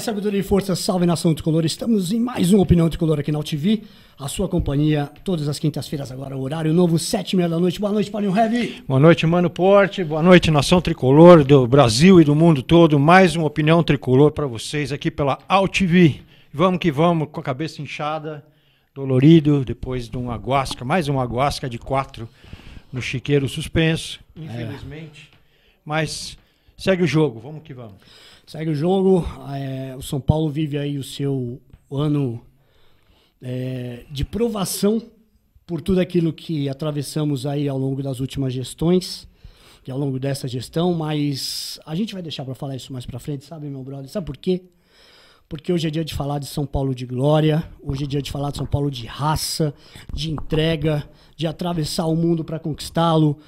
Paz, sabedoria e força, salve nação tricolor. Estamos em mais uma Opinião Tricolor aqui na UTV. A sua companhia todas as quintas-feiras, agora, horário novo, sete e meia da noite. Boa noite, Paulinho Heavy. Boa noite, Mano Porte. Boa noite, nação tricolor do Brasil e do mundo todo. Mais uma Opinião Tricolor para vocês aqui pela UTV. Vamos que vamos, com a cabeça inchada, dolorido, depois de um guasca, mais um guasca de quatro no chiqueiro suspenso, infelizmente. É. Mas segue o jogo, vamos que vamos. Segue o jogo. É, o São Paulo vive aí o seu ano é, de provação por tudo aquilo que atravessamos aí ao longo das últimas gestões e ao longo dessa gestão, mas a gente vai deixar para falar isso mais para frente, sabe, meu brother? Sabe por quê? Porque hoje é dia de falar de São Paulo de glória, hoje é dia de falar de São Paulo de raça, de entrega, de atravessar o mundo para conquistá-lo.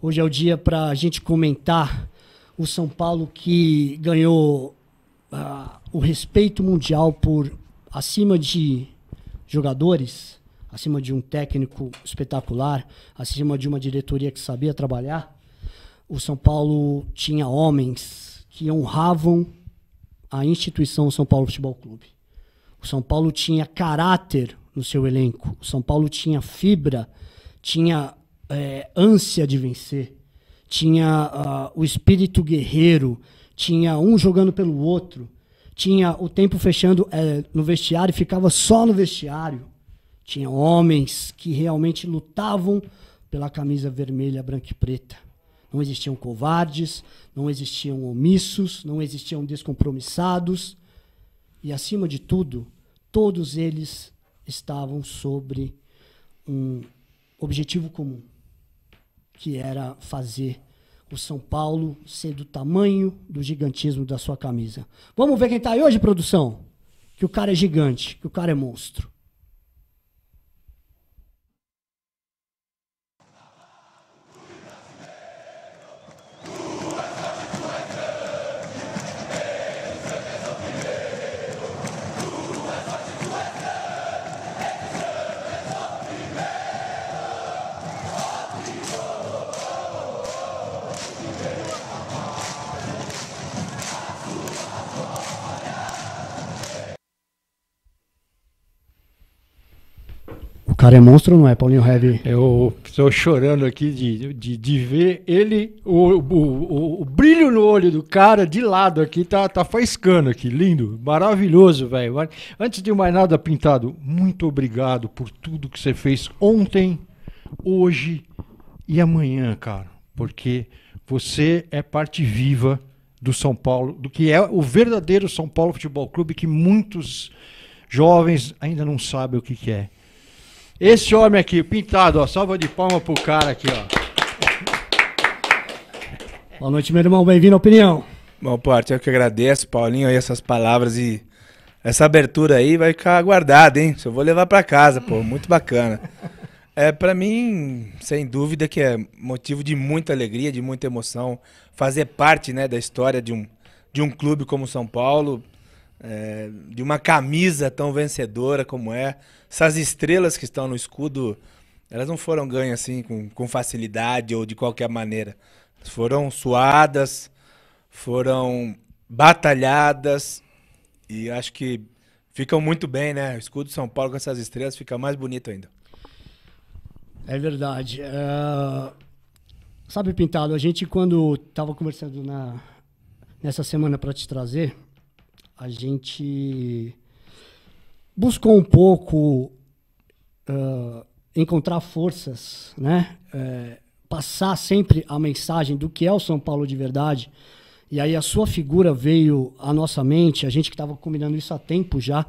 Hoje é o dia para a gente comentar o São Paulo que ganhou uh, o respeito mundial por acima de jogadores, acima de um técnico espetacular, acima de uma diretoria que sabia trabalhar. O São Paulo tinha homens que honravam a instituição São Paulo Futebol Clube. O São Paulo tinha caráter no seu elenco. O São Paulo tinha fibra, tinha é, ânsia de vencer tinha uh, o espírito guerreiro, tinha um jogando pelo outro, tinha o tempo fechando eh, no vestiário, ficava só no vestiário. Tinha homens que realmente lutavam pela camisa vermelha, branca e preta. Não existiam covardes, não existiam omissos, não existiam descompromissados. E, acima de tudo, todos eles estavam sobre um objetivo comum: que era fazer o São Paulo ser do tamanho do gigantismo da sua camisa. Vamos ver quem está aí hoje, produção? Que o cara é gigante, que o cara é monstro. cara é monstro, não é, Paulinho Heavy? Eu estou chorando aqui de, de, de ver ele, o, o, o, brilho no olho do cara de lado aqui, tá, tá faiscando aqui, lindo, maravilhoso, velho. Antes de mais nada, Pintado, muito obrigado por tudo que você fez ontem, hoje e amanhã, cara, porque você é parte viva do São Paulo, do que é o verdadeiro São Paulo Futebol Clube que muitos jovens ainda não sabem o que, que é. Esse homem aqui, pintado, ó, salva de palma pro cara aqui, ó. Boa noite, meu irmão, bem-vindo à opinião. Bom, parte, eu que agradeço, Paulinho, aí essas palavras e essa abertura aí vai ficar guardada, hein? Eu vou levar para casa, pô, muito bacana. É, para mim, sem dúvida que é motivo de muita alegria, de muita emoção fazer parte, né, da história de um de um clube como o São Paulo, é, de uma camisa tão vencedora como é. Essas estrelas que estão no escudo, elas não foram ganhas assim com, com facilidade ou de qualquer maneira. Foram suadas, foram batalhadas e acho que ficam muito bem, né? O escudo de São Paulo com essas estrelas fica mais bonito ainda. É verdade. Uh, sabe, Pintado, a gente quando estava conversando na, nessa semana para te trazer, a gente buscou um pouco uh, encontrar forças, né? É, passar sempre a mensagem do que é o São Paulo de verdade. E aí a sua figura veio à nossa mente, a gente que estava combinando isso há tempo já.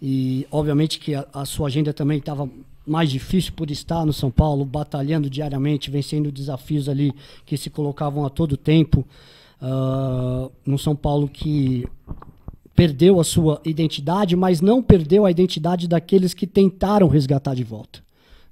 E obviamente que a, a sua agenda também estava mais difícil por estar no São Paulo, batalhando diariamente, vencendo desafios ali que se colocavam a todo tempo. Uh, no São Paulo que perdeu a sua identidade, mas não perdeu a identidade daqueles que tentaram resgatar de volta.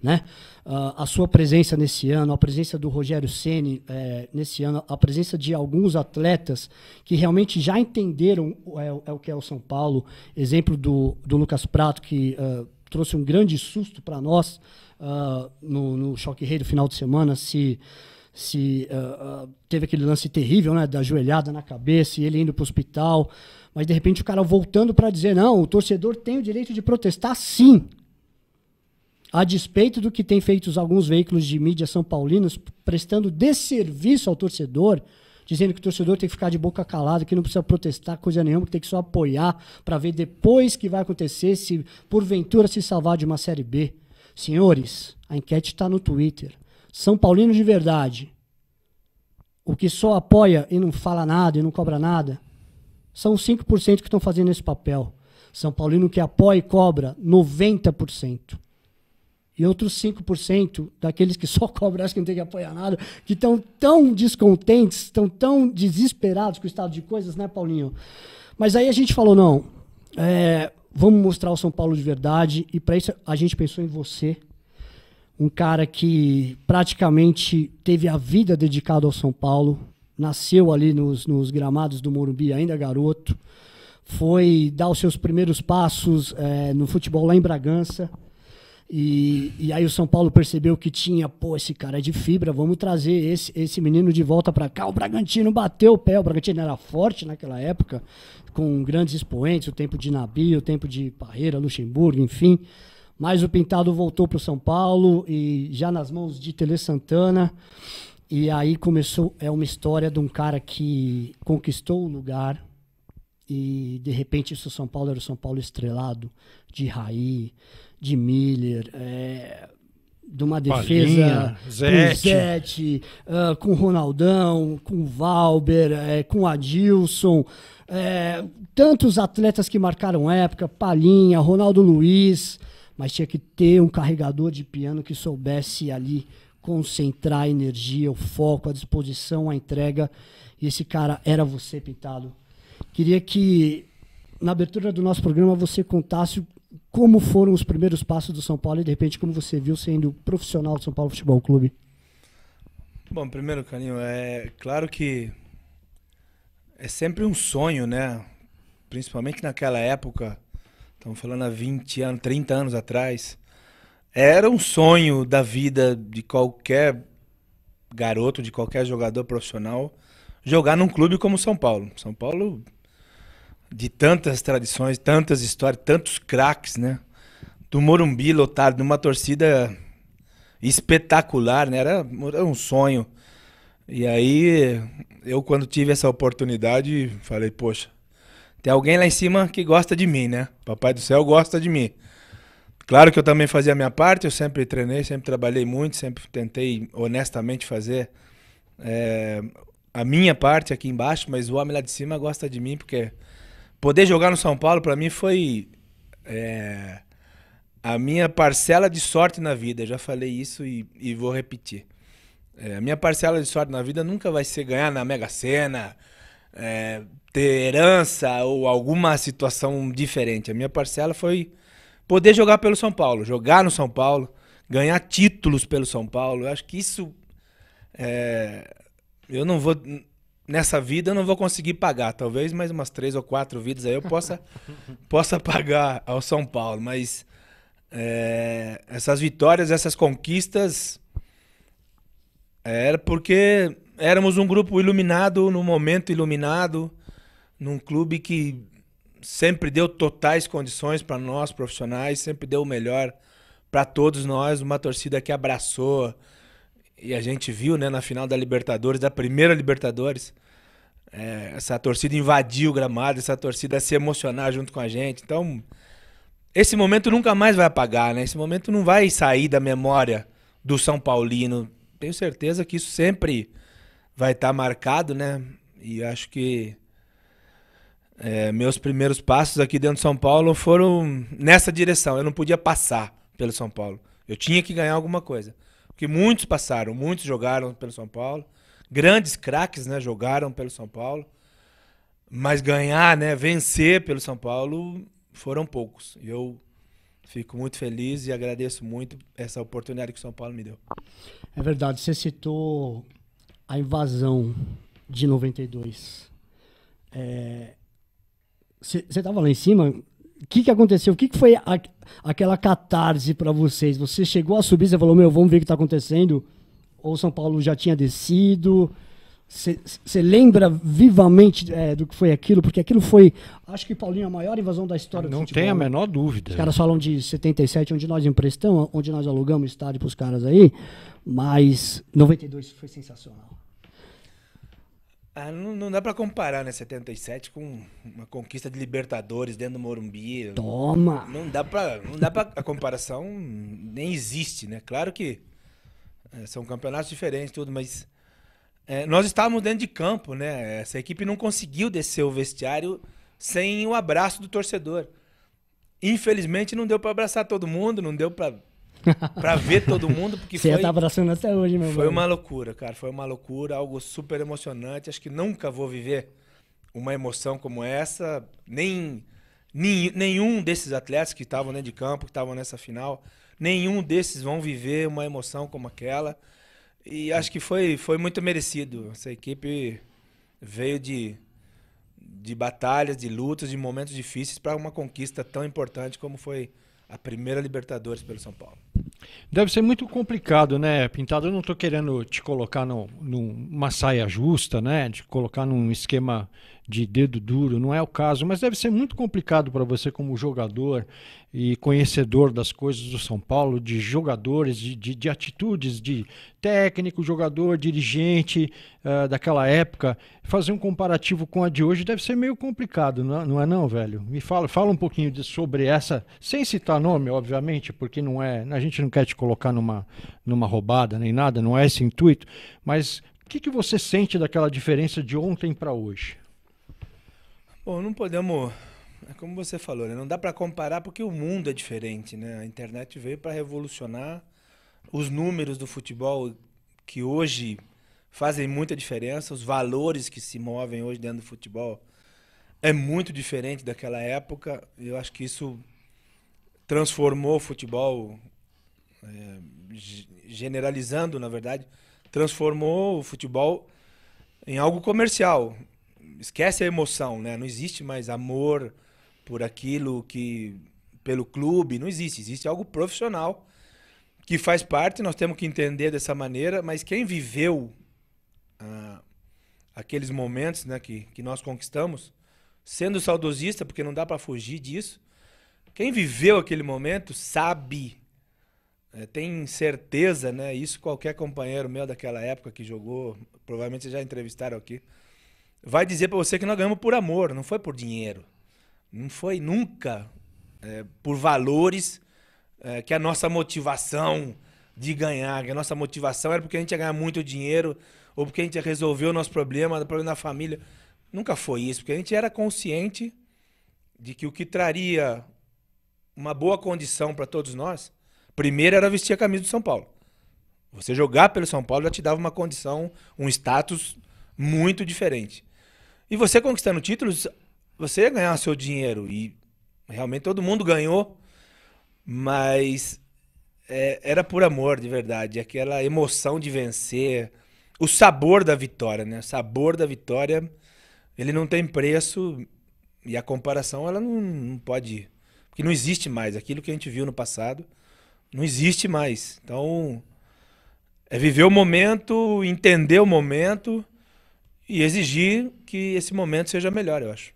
Né? Uh, a sua presença nesse ano, a presença do Rogério Ceni é, nesse ano, a presença de alguns atletas que realmente já entenderam é, é o que é o São Paulo, exemplo do, do Lucas Prato, que uh, trouxe um grande susto para nós uh, no, no Choque Rei do final de semana, se se uh, uh, teve aquele lance terrível né, da joelhada na cabeça e ele indo para o hospital. Mas de repente o cara voltando para dizer: não, o torcedor tem o direito de protestar sim. A despeito do que tem feito alguns veículos de mídia são paulinos, prestando desserviço ao torcedor, dizendo que o torcedor tem que ficar de boca calada, que não precisa protestar coisa nenhuma, que tem que só apoiar para ver depois que vai acontecer se porventura se salvar de uma Série B. Senhores, a enquete está no Twitter. São Paulino de verdade. O que só apoia e não fala nada e não cobra nada são 5% que estão fazendo esse papel. São Paulino que apoia e cobra 90%. E outros 5% daqueles que só cobram, acho que não tem que apoiar nada, que estão tão descontentes, estão tão desesperados com o estado de coisas, né, Paulinho? Mas aí a gente falou: não, é, vamos mostrar o São Paulo de verdade. E para isso a gente pensou em você, um cara que praticamente teve a vida dedicada ao São Paulo, nasceu ali nos, nos gramados do Morumbi, ainda garoto, foi dar os seus primeiros passos é, no futebol lá em Bragança. E, e, aí o São Paulo percebeu que tinha, pô, esse cara é de fibra, vamos trazer esse, esse menino de volta para cá. O Bragantino bateu o pé, o Bragantino era forte naquela época, com grandes expoentes, o tempo de Nabi, o tempo de Parreira, Luxemburgo, enfim. Mas o Pintado voltou para o São Paulo e já nas mãos de Tele Santana. E aí começou, é uma história de um cara que conquistou o lugar e de repente isso São Paulo era o São Paulo estrelado de Raí, de Miller, é, de uma defesa Palinha, com Zete, uh, com Ronaldão, com Valber, é, com Adilson, é, tantos atletas que marcaram época, Palinha, Ronaldo Luiz, mas tinha que ter um carregador de piano que soubesse ali concentrar a energia, o foco, a disposição, a entrega. E esse cara era você, Pintado. Queria que, na abertura do nosso programa, você contasse como foram os primeiros passos do São Paulo e, de repente, como você viu sendo profissional do São Paulo Futebol Clube. Bom, primeiro, Caninho, é claro que é sempre um sonho, né? Principalmente naquela época, estamos falando há 20 anos, 30 anos atrás, era um sonho da vida de qualquer garoto, de qualquer jogador profissional, jogar num clube como São Paulo. São Paulo, de tantas tradições, tantas histórias, tantos craques, né? Do Morumbi lotado, numa torcida espetacular, né? Era, era um sonho. E aí, eu quando tive essa oportunidade, falei, poxa, tem alguém lá em cima que gosta de mim, né? Papai do céu gosta de mim. Claro que eu também fazia a minha parte, eu sempre treinei, sempre trabalhei muito, sempre tentei honestamente fazer é, a minha parte aqui embaixo, mas o homem lá de cima gosta de mim, porque poder jogar no São Paulo para mim foi é, a minha parcela de sorte na vida. já falei isso e, e vou repetir. É, a minha parcela de sorte na vida nunca vai ser ganhar na Mega Sena, é, ter herança ou alguma situação diferente. A minha parcela foi poder jogar pelo São Paulo, jogar no São Paulo, ganhar títulos pelo São Paulo. Eu acho que isso. É, eu não vou. Nessa vida eu não vou conseguir pagar. Talvez mais umas três ou quatro vidas aí eu possa, possa pagar ao São Paulo. Mas é, essas vitórias, essas conquistas. É, era porque éramos um grupo iluminado, num momento iluminado, num clube que sempre deu totais condições para nós profissionais, sempre deu o melhor para todos nós, uma torcida que abraçou e a gente viu, né, na final da Libertadores, da primeira Libertadores, é, essa torcida invadiu o gramado, essa torcida se emocionar junto com a gente. Então, esse momento nunca mais vai apagar, né? Esse momento não vai sair da memória do São Paulino. Tenho certeza que isso sempre vai estar tá marcado, né? E acho que é, meus primeiros passos aqui dentro de São Paulo foram nessa direção. Eu não podia passar pelo São Paulo. Eu tinha que ganhar alguma coisa. Porque muitos passaram, muitos jogaram pelo São Paulo. Grandes craques né, jogaram pelo São Paulo. Mas ganhar, né, vencer pelo São Paulo foram poucos. E eu fico muito feliz e agradeço muito essa oportunidade que o São Paulo me deu. É verdade. Você citou a invasão de 92. É, você estava lá em cima. O que, que aconteceu? O que, que foi a, aquela catarse para vocês? Você chegou a subir, você falou, meu, vamos ver o que está acontecendo? Ou São Paulo já tinha descido? Você lembra vivamente é, do que foi aquilo? Porque aquilo foi, acho que, Paulinho, a maior invasão da história Não do futebol. Não tem a menor dúvida. Os caras falam de 77, onde nós emprestamos, onde nós alugamos estádio para os caras aí. Mas 92 foi sensacional. Ah, não, não dá para comparar, né? 77 com uma conquista de Libertadores dentro do Morumbi. Toma! Não dá para, não dá para a comparação nem existe, né? Claro que é, são campeonatos diferentes, tudo, mas é, nós estávamos dentro de campo, né? Essa equipe não conseguiu descer o vestiário sem o abraço do torcedor. Infelizmente não deu para abraçar todo mundo, não deu para pra ver todo mundo, porque Você foi. Você tá abraçando até hoje, meu Foi mano. uma loucura, cara. Foi uma loucura, algo super emocionante. Acho que nunca vou viver uma emoção como essa, nem nenhum desses atletas que estavam dentro de campo, que estavam nessa final, nenhum desses vão viver uma emoção como aquela. E acho que foi, foi muito merecido. Essa equipe veio de, de batalhas, de lutas, de momentos difíceis para uma conquista tão importante como foi a primeira Libertadores pelo São Paulo. Deve ser muito complicado, né, Pintado? Eu não estou querendo te colocar numa saia justa, né? De colocar num esquema de dedo duro, não é o caso, mas deve ser muito complicado para você, como jogador e conhecedor das coisas do São Paulo, de jogadores, de, de, de atitudes, de técnico, jogador, dirigente uh, daquela época. Fazer um comparativo com a de hoje deve ser meio complicado, não é, não, é não velho? Me fala, fala um pouquinho de, sobre essa, sem citar nome, obviamente, porque não é. A gente não quer te colocar numa, numa roubada nem nada, não é esse intuito, mas. O que, que você sente daquela diferença de ontem para hoje? Bom, não podemos. é Como você falou, né? não dá para comparar porque o mundo é diferente, né? A internet veio para revolucionar os números do futebol que hoje fazem muita diferença, os valores que se movem hoje dentro do futebol é muito diferente daquela época. Eu acho que isso transformou o futebol, é, generalizando, na verdade, transformou o futebol em algo comercial esquece a emoção, né? Não existe mais amor por aquilo que pelo clube, não existe, existe algo profissional que faz parte, nós temos que entender dessa maneira, mas quem viveu ah, aqueles momentos, né, que, que nós conquistamos, sendo saudosista, porque não dá para fugir disso, quem viveu aquele momento sabe é, tem certeza, né? Isso qualquer companheiro meu daquela época que jogou, provavelmente já entrevistaram aqui vai dizer para você que nós ganhamos por amor, não foi por dinheiro. Não foi nunca é, por valores é, que a nossa motivação de ganhar, que a nossa motivação era porque a gente ia ganhar muito dinheiro ou porque a gente ia resolver o nosso problema, o problema da família. Nunca foi isso, porque a gente era consciente de que o que traria uma boa condição para todos nós, primeiro era vestir a camisa do São Paulo. Você jogar pelo São Paulo já te dava uma condição, um status muito diferente. E você conquistando títulos, você ia ganhar seu dinheiro. E realmente todo mundo ganhou, mas é, era por amor, de verdade. Aquela emoção de vencer, o sabor da vitória, né? O sabor da vitória, ele não tem preço e a comparação ela não, não pode ir. Porque não existe mais. Aquilo que a gente viu no passado não existe mais. Então, é viver o momento, entender o momento e exigir que esse momento seja melhor, eu acho.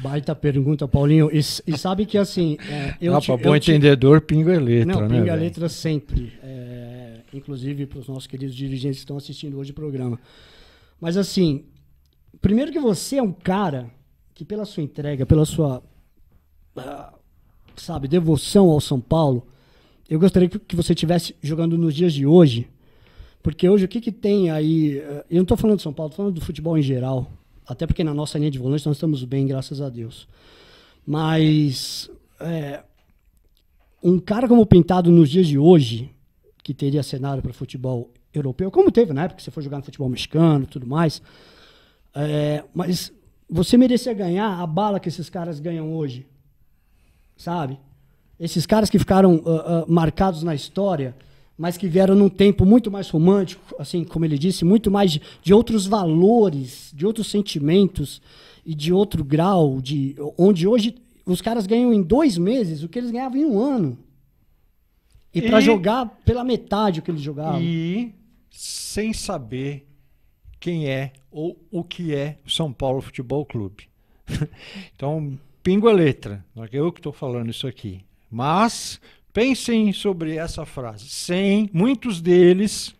Baita pergunta, Paulinho. E, e sabe que assim. É, eu ah, te, bom eu entendedor, te... pinga é letra. Não, né, pinga né, é letra sempre. É, inclusive para os nossos queridos dirigentes que estão assistindo hoje o programa. Mas assim, primeiro que você é um cara que, pela sua entrega, pela sua. Ah, sabe, devoção ao São Paulo, eu gostaria que você tivesse jogando nos dias de hoje porque hoje o que, que tem aí. Eh, eu não estou falando de São Paulo, estou falando do futebol em geral. Até porque na nossa linha de volante nós estamos bem, graças a Deus. Mas. É, um cara como Pintado nos dias de hoje, que teria cenário para futebol europeu, como teve na época que você foi jogar no futebol mexicano tudo mais. É, mas você merecia ganhar a bala que esses caras ganham hoje. Sabe? Esses caras que ficaram uh, uh, marcados na história mas que vieram num tempo muito mais romântico, assim como ele disse, muito mais de, de outros valores, de outros sentimentos e de outro grau, de onde hoje os caras ganham em dois meses o que eles ganhavam em um ano. E, e para jogar pela metade o que eles jogavam. E sem saber quem é ou o que é o São Paulo Futebol Clube. então, pingo a é letra. Não é eu que estou falando isso aqui. Mas Pensem sobre essa frase. Sem muitos deles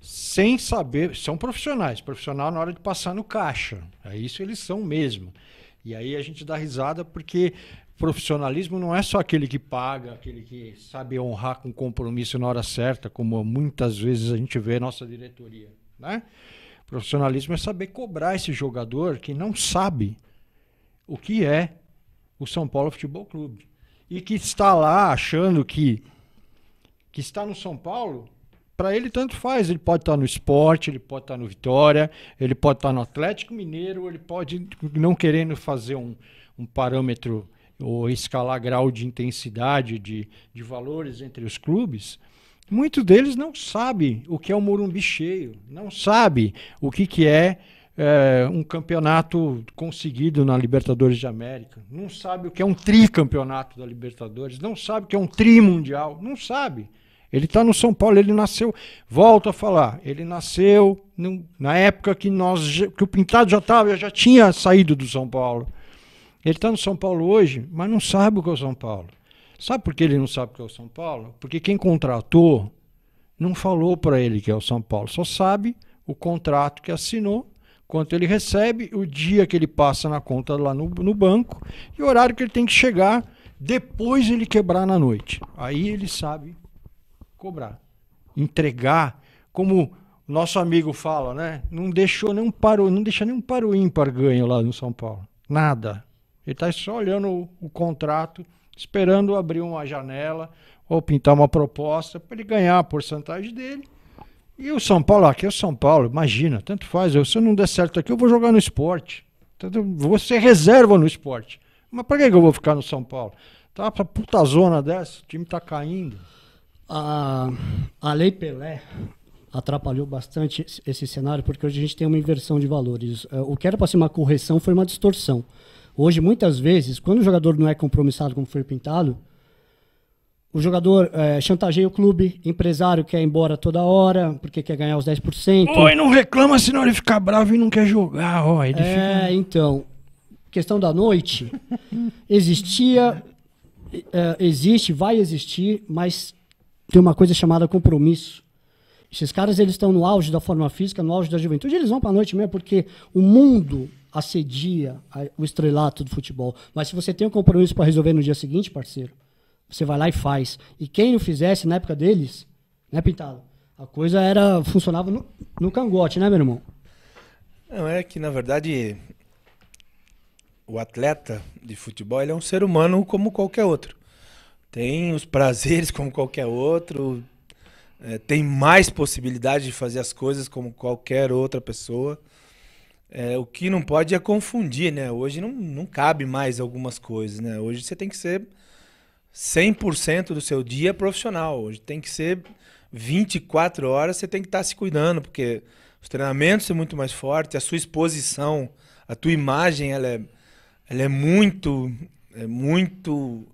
sem saber, são profissionais, profissional na hora de passar no caixa. É isso eles são mesmo. E aí a gente dá risada porque profissionalismo não é só aquele que paga, aquele que sabe honrar com compromisso na hora certa, como muitas vezes a gente vê nossa diretoria, né? Profissionalismo é saber cobrar esse jogador que não sabe o que é o São Paulo Futebol Clube e que está lá achando que, que está no São Paulo, para ele tanto faz. Ele pode estar tá no esporte, ele pode estar tá no Vitória, ele pode estar tá no Atlético Mineiro, ele pode não querendo fazer um, um parâmetro ou escalar grau de intensidade, de, de valores entre os clubes. Muitos deles não sabem o que é o Morumbi cheio, não sabe o que, que é é, um campeonato conseguido na Libertadores de América, não sabe o que é um tricampeonato da Libertadores, não sabe o que é um trimundial, não sabe. Ele está no São Paulo, ele nasceu, volto a falar, ele nasceu no, na época que nós, que o Pintado já estava, já tinha saído do São Paulo. Ele está no São Paulo hoje, mas não sabe o que é o São Paulo. Sabe por que ele não sabe o que é o São Paulo? Porque quem contratou não falou para ele que é o São Paulo, só sabe o contrato que assinou quanto ele recebe, o dia que ele passa na conta lá no, no banco e o horário que ele tem que chegar depois ele quebrar na noite. Aí ele sabe cobrar, entregar, como nosso amigo fala, né? Não deixou nenhum paro, não deixa um paro ímpar ganho lá no São Paulo. Nada. Ele está só olhando o, o, contrato, esperando abrir uma janela ou pintar uma proposta para ele ganhar a porcentagem dele e o São Paulo, aqui é o São Paulo, imagina, tanto faz. Eu, se eu não der certo aqui, eu vou jogar no esporte. Tanto, vou ser reserva no esporte. Mas para que, que eu vou ficar no São Paulo? Tá pra puta zona dessa, o time tá caindo. A, a Lei Pelé atrapalhou bastante esse cenário, porque hoje a gente tem uma inversão de valores. É, o que era para ser uma correção foi uma distorção. Hoje, muitas vezes, quando o jogador não é compromissado como foi pintado, o jogador é, chantageia o clube, empresário quer ir embora toda hora, porque quer ganhar os 10%. Oi, não reclama, senão ele fica bravo e não quer jogar. Ó, ele é, fica... então. Questão da noite. Existia, é, existe, vai existir, mas tem uma coisa chamada compromisso. Esses caras eles estão no auge da forma física, no auge da juventude, eles vão para a noite mesmo, porque o mundo assedia o estrelato do futebol. Mas se você tem um compromisso para resolver no dia seguinte, parceiro, você vai lá e faz. E quem não fizesse na época deles, né, Pintado? A coisa era funcionava no, no cangote, né, meu irmão? Não, é que na verdade o atleta de futebol ele é um ser humano como qualquer outro. Tem os prazeres como qualquer outro, é, tem mais possibilidade de fazer as coisas como qualquer outra pessoa. É, o que não pode é confundir, né? Hoje não, não cabe mais algumas coisas, né? Hoje você tem que ser 100% do seu dia é profissional. Hoje tem que ser 24 horas, você tem que estar tá se cuidando, porque os treinamentos são muito mais fortes, a sua exposição, a tua imagem, ela é, ela é muito, é muito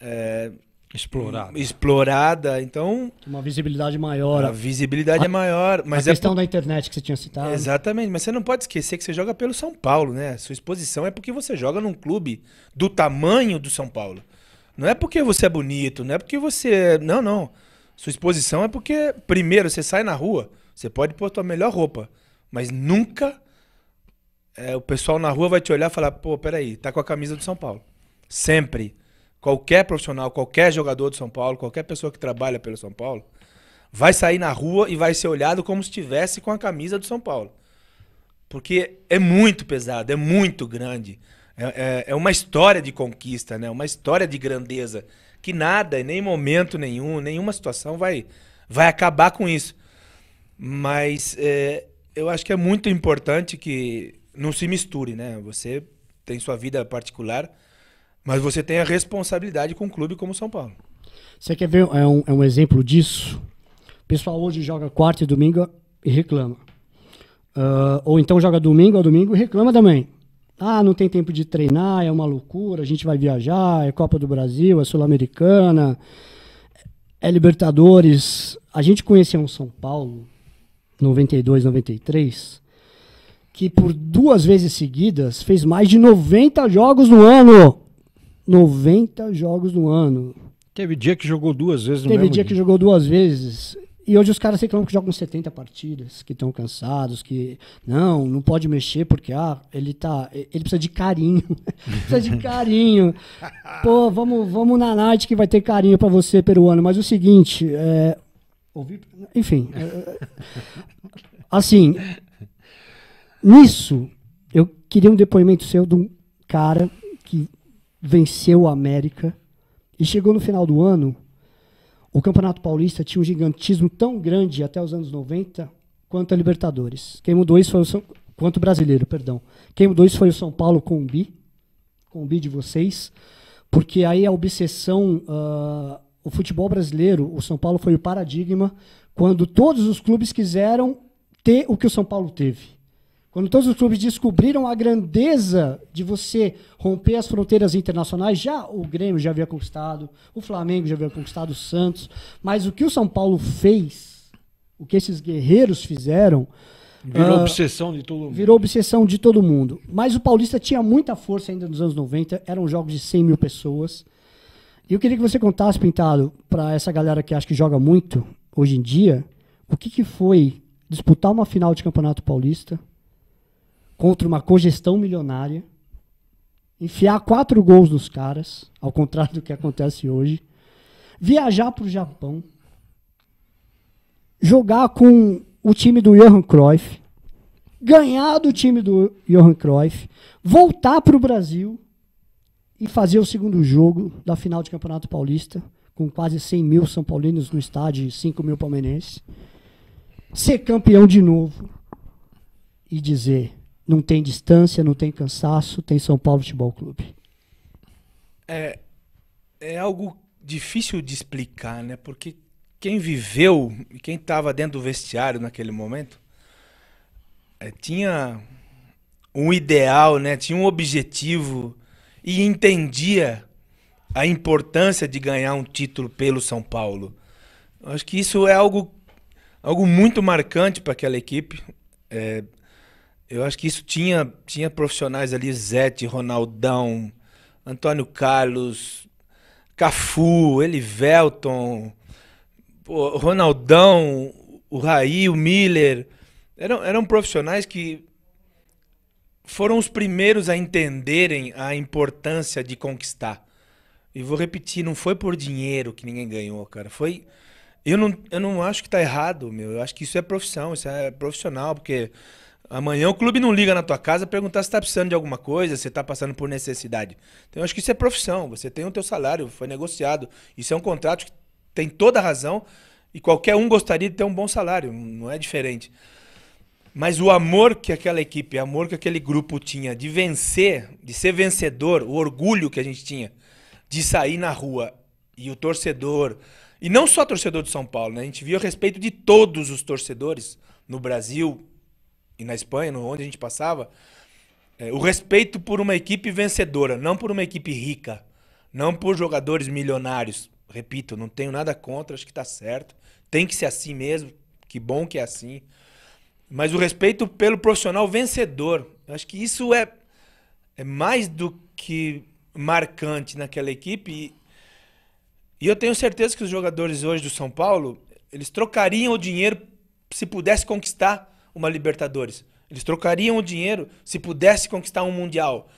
é, explorada. explorada. Então, uma visibilidade maior. A visibilidade a, é maior, mas a é questão é por... da internet que você tinha citado. Exatamente, mas você não pode esquecer que você joga pelo São Paulo, né? A sua exposição é porque você joga num clube do tamanho do São Paulo. Não é porque você é bonito, não é porque você é, Não, não. Sua exposição é porque, primeiro, você sai na rua, você pode pôr sua melhor roupa, mas nunca é, o pessoal na rua vai te olhar e falar, pô, peraí, tá com a camisa do São Paulo. Sempre. Qualquer profissional, qualquer jogador do São Paulo, qualquer pessoa que trabalha pelo São Paulo, vai sair na rua e vai ser olhado como se estivesse com a camisa do São Paulo. Porque é muito pesado, é muito grande. É, é, é, uma história de conquista, né? Uma história de grandeza. Que nada, em nem momento nenhum, nenhuma situação vai, vai acabar com isso. Mas é, eu acho que é muito importante que não se misture, né? Você tem sua vida particular, mas você tem a responsabilidade com um clube como o São Paulo. Você quer ver é um, é um exemplo disso? O pessoal hoje joga quarta e domingo e reclama. Uh, ou então joga domingo a domingo e reclama também ah, não tem tempo de treinar, é uma loucura, a gente vai viajar, é Copa do Brasil, é Sul-Americana, é Libertadores. A gente conhecia um São Paulo, 92, 93, que por duas vezes seguidas fez mais de 90 jogos no ano. 90 jogos no ano. Teve dia que jogou duas vezes no Teve dia, dia que jogou duas vezes. E hoje os caras reclamam que jogam 70 partidas, que estão cansados, que não, não pode mexer porque ah, ele tá, ele precisa de carinho. precisa de carinho. Pô, vamos, vamos na night que vai ter carinho para você peruano, mas o seguinte, é, enfim, é, assim, nisso eu queria um depoimento seu de um cara que venceu a América e chegou no final do ano o Campeonato Paulista tinha um gigantismo tão grande até os anos 90 quanto a Libertadores. Quem mudou isso foi o São... quanto o brasileiro, perdão. Quem mudou isso foi o São Paulo com o bi, com o bi de vocês, porque aí a obsessão uh, o futebol brasileiro, o São Paulo foi o paradigma quando todos os clubes quiseram ter o que o São Paulo teve. Quando todos os clubes descobriram a grandeza de você romper as fronteiras internacionais, já o Grêmio já havia conquistado, o Flamengo já havia conquistado, o Santos. Mas o que o São Paulo fez, o que esses guerreiros fizeram. Virou uh, obsessão de todo mundo. Virou obsessão de todo mundo. Mas o Paulista tinha muita força ainda nos anos 90, eram jogos de 100 mil pessoas. E eu queria que você contasse, Pintado, para essa galera que acha que joga muito hoje em dia, o que, que foi disputar uma final de Campeonato Paulista contra uma cogestão milionária, enfiar quatro gols nos caras, ao contrário do que acontece hoje, viajar para o Japão, jogar com o time do Johan Cruyff, ganhar do time do Johan Cruyff, voltar para o Brasil e fazer o segundo jogo da final de Campeonato Paulista, com quase 100 mil São Paulinos no estádio e 5 mil palmeirenses, ser campeão de novo e dizer não tem distância, não tem cansaço, tem São Paulo Futebol Clube. É, é algo difícil de explicar, né? Porque quem viveu e quem estava dentro do vestiário naquele momento é, tinha um ideal, né? Tinha um objetivo e entendia a importância de ganhar um título pelo São Paulo. Eu acho que isso é algo, algo muito marcante para aquela equipe. É, eu acho que isso tinha, tinha profissionais ali, Zete, Ronaldão, Antônio Carlos, Cafu, Elivelton, Ronaldão, o Raí, o Miller. Eram, eram profissionais que foram os primeiros a entenderem a importância de conquistar. E vou repetir, não foi por dinheiro que ninguém ganhou, cara. Foi. Eu não, eu não acho que tá errado, meu. Eu acho que isso é profissão, isso é profissional, porque Amanhã o clube não liga na tua casa perguntar se tá precisando de alguma coisa, se tá passando por necessidade. Então eu acho que isso é profissão, você tem o teu salário, foi negociado. Isso é um contrato que tem toda a razão e qualquer um gostaria de ter um bom salário, não é diferente. Mas o amor que aquela equipe, o amor que aquele grupo tinha de vencer, de ser vencedor, o orgulho que a gente tinha de sair na rua e o torcedor, e não só torcedor de São Paulo, né? A gente via o respeito de todos os torcedores no Brasil, e na Espanha, onde a gente passava, é, o respeito por uma equipe vencedora, não por uma equipe rica, não por jogadores milionários. Repito, não tenho nada contra, acho que está certo. Tem que ser assim mesmo, que bom que é assim. Mas o respeito pelo profissional vencedor, eu acho que isso é, é mais do que marcante naquela equipe. E, e eu tenho certeza que os jogadores hoje do São Paulo, eles trocariam o dinheiro se pudesse conquistar uma Libertadores. Eles trocariam o dinheiro se pudesse conquistar um Mundial.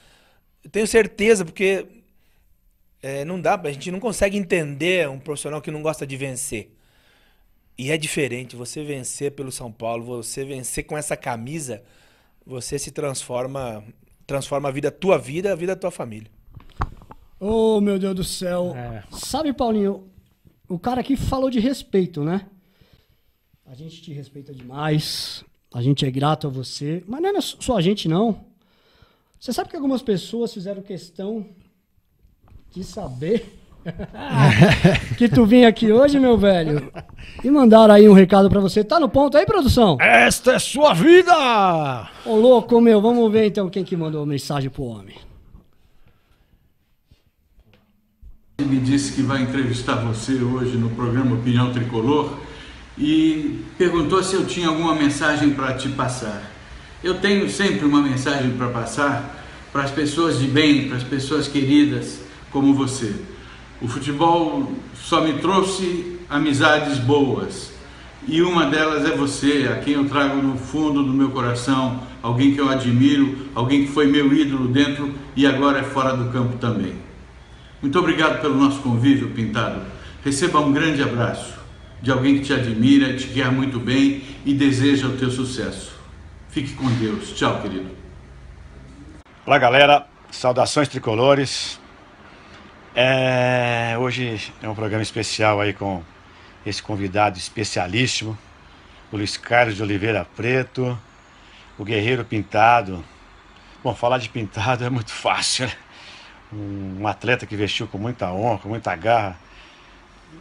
Eu tenho certeza, porque é, não dá, a gente não consegue entender um profissional que não gosta de vencer. E é diferente, você vencer pelo São Paulo, você vencer com essa camisa, você se transforma, transforma a vida, a tua vida, a vida da tua família. Oh, meu Deus do céu. É. Sabe, Paulinho, o cara aqui falou de respeito, né? A gente te respeita demais. A gente é grato a você. Mas não é só a gente, não. Você sabe que algumas pessoas fizeram questão de saber que tu vinha aqui hoje, meu velho. E mandaram aí um recado para você. Tá no ponto aí, produção? Esta é sua vida! Ô, louco, meu. Vamos ver então quem que mandou mensagem pro homem. Ele me disse que vai entrevistar você hoje no programa Opinião Tricolor e perguntou se eu tinha alguma mensagem para te passar. Eu tenho sempre uma mensagem para passar para as pessoas de bem, para as pessoas queridas como você. O futebol só me trouxe amizades boas e uma delas é você, a quem eu trago no fundo do meu coração, alguém que eu admiro, alguém que foi meu ídolo dentro e agora é fora do campo também. Muito obrigado pelo nosso convívio, Pintado. Receba um grande abraço de alguém que te admira, te quer muito bem e deseja o teu sucesso. Fique com Deus. Tchau, querido. Olá, galera. Saudações tricolores. É... Hoje é um programa especial aí com esse convidado especialíssimo, o Luiz Carlos de Oliveira Preto, o Guerreiro Pintado. Bom, falar de pintado é muito fácil, né? Um atleta que vestiu com muita honra, com muita garra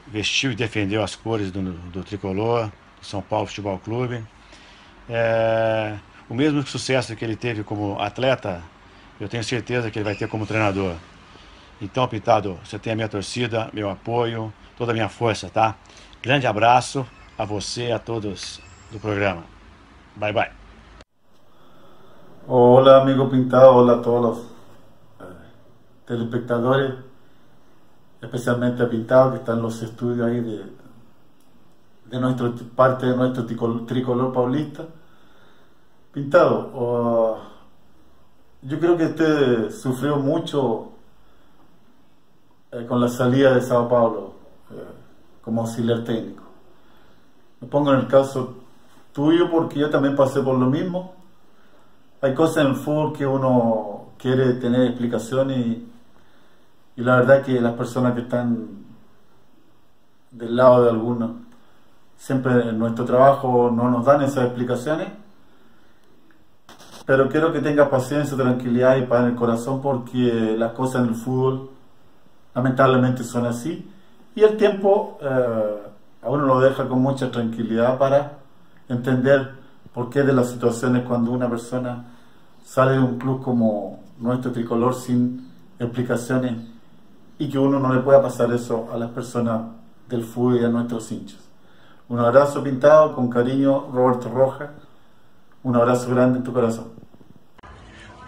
vestiu e defendeu as cores do, do tricolor, do São Paulo Futebol Clube. É, o mesmo sucesso que ele teve como atleta, eu tenho certeza que ele vai ter como treinador. Então, pintado você tem a minha torcida, meu apoio, toda a minha força, tá? Grande abraço a você e a todos do programa. Bye, bye. olá amigo Pintado, olá a todos eh, telespectadores. especialmente pintado, que están los estudios ahí de, de parte de nuestro tricolor, paulista. Pintado, yo creo que usted sufrió mucho eh, con la salida de Sao Paulo eh, como auxiliar técnico. Me pongo en el caso tuyo porque yo también pasé por lo mismo. Hay cosas en el fútbol que uno quiere tener explicaciones. y y la verdad que las personas que están del lado de algunos, siempre en nuestro trabajo no nos dan esas explicaciones, pero quiero que tengas paciencia, tranquilidad y paz en el corazón porque las cosas en el fútbol lamentablemente son así y el tiempo eh, a uno lo deja con mucha tranquilidad para entender por qué de las situaciones cuando una persona sale de un club como nuestro tricolor sin explicaciones y que uno no le pueda pasar eso a las personas del fútbol y a nuestros hinchas. Un abrazo pintado con cariño, Roberto Rojas. Um abraço grande em teu coração.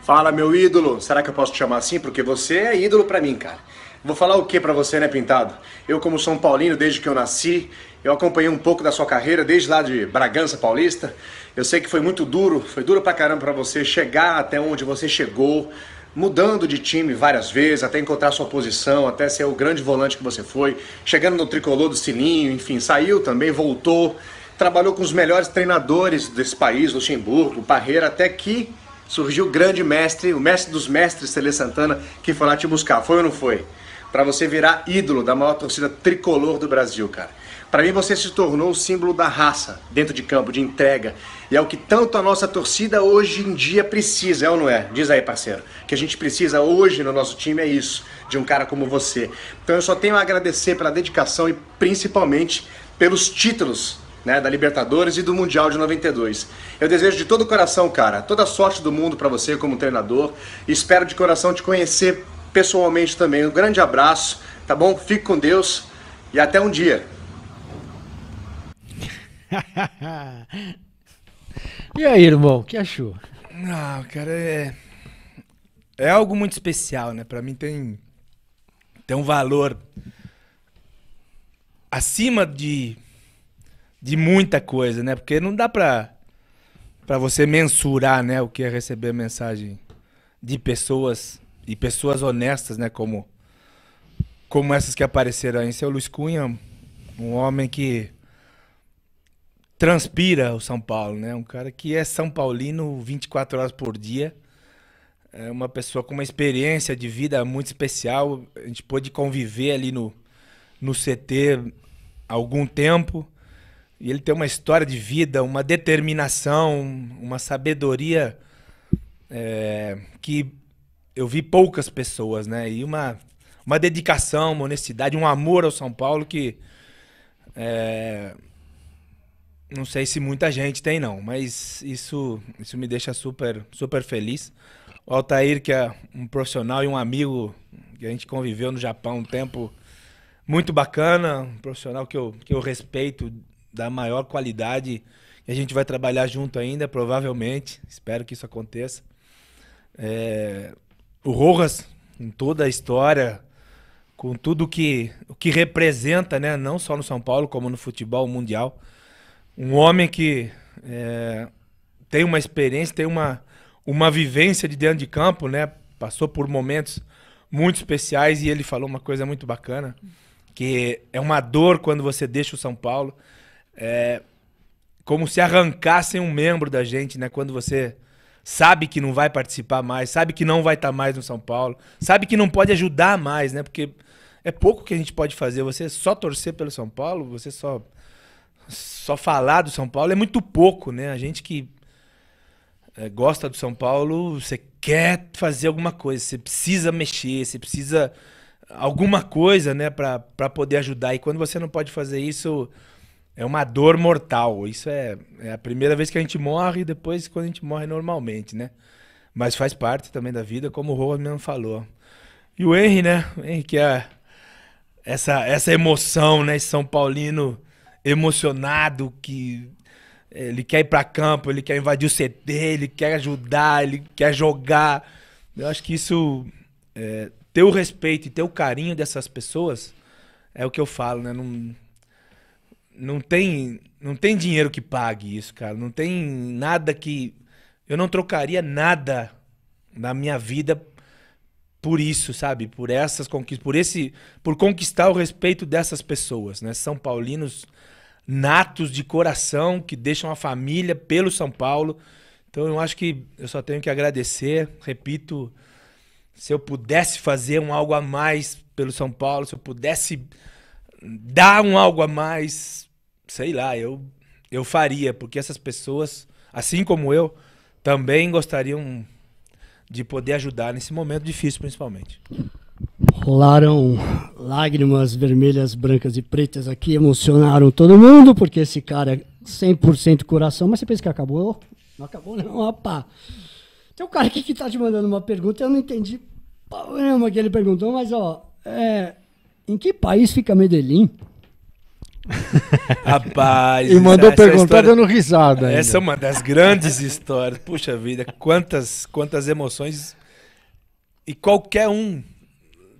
Fala, meu ídolo. Será que eu posso te chamar assim? Porque você é ídolo para mim, cara. Vou falar o que para você, né, Pintado? Eu, como São Paulino, desde que eu nasci, eu acompanhei um pouco da sua carreira, desde lá de Bragança Paulista. Eu sei que foi muito duro, foi duro pra caramba pra você chegar até onde você chegou, mudando de time várias vezes, até encontrar sua posição, até ser o grande volante que você foi, chegando no tricolor do Sininho, enfim, saiu também, voltou, trabalhou com os melhores treinadores desse país, Luxemburgo, Parreira, até que surgiu o grande mestre, o mestre dos mestres, Tele Santana, que foi lá te buscar, foi ou não foi? Para você virar ídolo da maior torcida tricolor do Brasil, cara. Para mim você se tornou o símbolo da raça, dentro de campo, de entrega, e é o que tanto a nossa torcida hoje em dia precisa, é ou não é? Diz aí, parceiro. O que a gente precisa hoje no nosso time é isso, de um cara como você. Então eu só tenho a agradecer pela dedicação e principalmente pelos títulos né, da Libertadores e do Mundial de 92. Eu desejo de todo o coração, cara, toda a sorte do mundo para você como treinador. Espero de coração te conhecer pessoalmente também. Um grande abraço, tá bom? Fique com Deus e até um dia. E aí, irmão, o que achou? não cara, é. É algo muito especial, né? Pra mim tem. Tem um valor. Acima de. De muita coisa, né? Porque não dá pra. Pra você mensurar, né? O que é receber mensagem de pessoas. E pessoas honestas, né? Como. Como essas que apareceram aí. Seu é Luiz Cunha, um homem que transpira o São Paulo, né? Um cara que é São Paulino 24 horas por dia. É uma pessoa com uma experiência de vida muito especial. A gente pôde conviver ali no, no CT há algum tempo. E ele tem uma história de vida, uma determinação, uma sabedoria é, que eu vi poucas pessoas, né? E uma, uma dedicação, uma honestidade, um amor ao São Paulo que. É, não sei se muita gente tem, não, mas isso, isso me deixa super, super feliz. O Altair, que é um profissional e um amigo que a gente conviveu no Japão um tempo muito bacana, um profissional que eu, que eu respeito, da maior qualidade. E a gente vai trabalhar junto ainda, provavelmente. Espero que isso aconteça. É, o Rojas, com toda a história, com tudo que, o que representa, né? não só no São Paulo, como no futebol mundial um homem que é, tem uma experiência, tem uma, uma vivência de dentro de campo, né? Passou por momentos muito especiais e ele falou uma coisa muito bacana, que é uma dor quando você deixa o São Paulo. É como se arrancassem um membro da gente, né? Quando você sabe que não vai participar mais, sabe que não vai estar tá mais no São Paulo, sabe que não pode ajudar mais, né? Porque é pouco que a gente pode fazer. Você só torcer pelo São Paulo, você só só falar do São Paulo é muito pouco, né? A gente que é, gosta do São Paulo, você quer fazer alguma coisa, você precisa mexer, você precisa alguma coisa, né, para poder ajudar. E quando você não pode fazer isso, é uma dor mortal. Isso é, é a primeira vez que a gente morre e depois quando a gente morre normalmente, né? Mas faz parte também da vida, como o Roa mesmo falou. E o Henry, né? O Henry que é essa, essa emoção, né? São Paulino emocionado, que eh, ele quer ir para campo, ele quer invadir o CT, ele quer ajudar, ele quer jogar. Eu acho que isso, é, ter o respeito e ter o carinho dessas pessoas é o que eu falo, né? Não, não tem, não tem dinheiro que pague isso, cara. Não tem nada que. Eu não trocaria nada na minha vida por isso, sabe? Por essas conquistas, por esse, por conquistar o respeito dessas pessoas, né? São paulinos natos de coração que deixam a família pelo São Paulo. Então eu acho que eu só tenho que agradecer, repito, se eu pudesse fazer um algo a mais pelo São Paulo, se eu pudesse dar um algo a mais, sei lá, eu eu faria, porque essas pessoas, assim como eu, também gostariam de poder ajudar nesse momento difícil, principalmente. Rolaram lágrimas vermelhas, brancas e pretas aqui, emocionaram todo mundo, porque esse cara é 100% coração, mas você pensa que acabou? Não acabou não, opa! Tem um cara aqui que tá te mandando uma pergunta, eu não entendi problema que ele perguntou, mas ó, é, em que país fica Medellín? Rapaz, e mandou é perguntar história, dando risada. Ainda. Essa é uma das grandes histórias. Puxa vida, quantas quantas emoções e qualquer um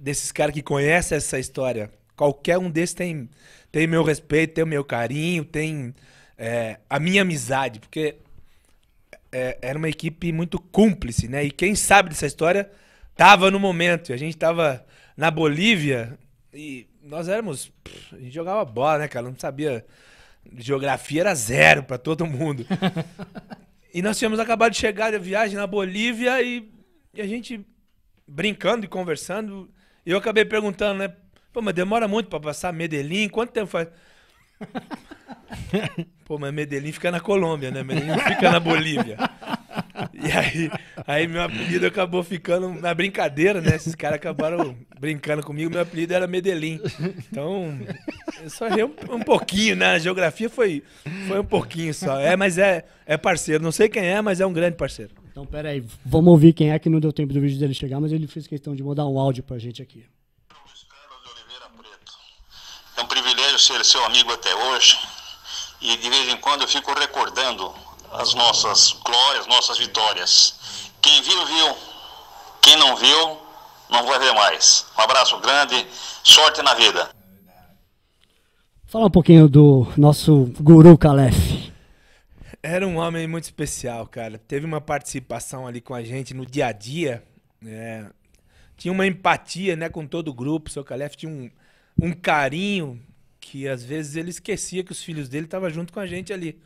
desses caras que conhecem essa história, qualquer um desses tem, tem meu respeito, tem o meu carinho, tem é, a minha amizade, porque é, era uma equipe muito cúmplice, né? E quem sabe dessa história tava no momento. a gente tava na Bolívia e nós éramos. Pff, a gente jogava bola, né, cara? Não sabia. Geografia era zero para todo mundo. e nós tínhamos acabado de chegar da viagem na Bolívia e, e a gente brincando e conversando. E eu acabei perguntando, né? Pô, mas demora muito pra passar Medellín? Quanto tempo faz? Pô, mas Medellín fica na Colômbia, né? Medellín fica na Bolívia. E aí, aí meu apelido acabou ficando na brincadeira, né? Esses caras acabaram brincando comigo, meu apelido era Medellín. Então, eu só errei um, um, pouquinho, né? A geografia foi, foi um pouquinho só. É, mas é, é parceiro. Não sei quem é, mas é um grande parceiro. Então, pera aí, vamos ouvir quem é que não deu tempo do vídeo dele chegar, mas ele fez questão de mandar um áudio pra gente aqui. Luiz de Oliveira Preto. É um privilégio ser seu amigo até hoje e de vez em quando eu fico recordando as nossas glórias, nossas vitórias. Quem viu, viu. Quem não viu, não vai ver mais. Um abraço grande, sorte na vida. Fala um pouquinho do nosso guru Calef. Era um homem muito especial, cara. Teve uma participação ali com a gente no dia a dia. É, tinha uma empatia né, com todo o grupo. O seu Calef tinha um, um carinho que às vezes ele esquecia que os filhos dele estavam junto com a gente ali.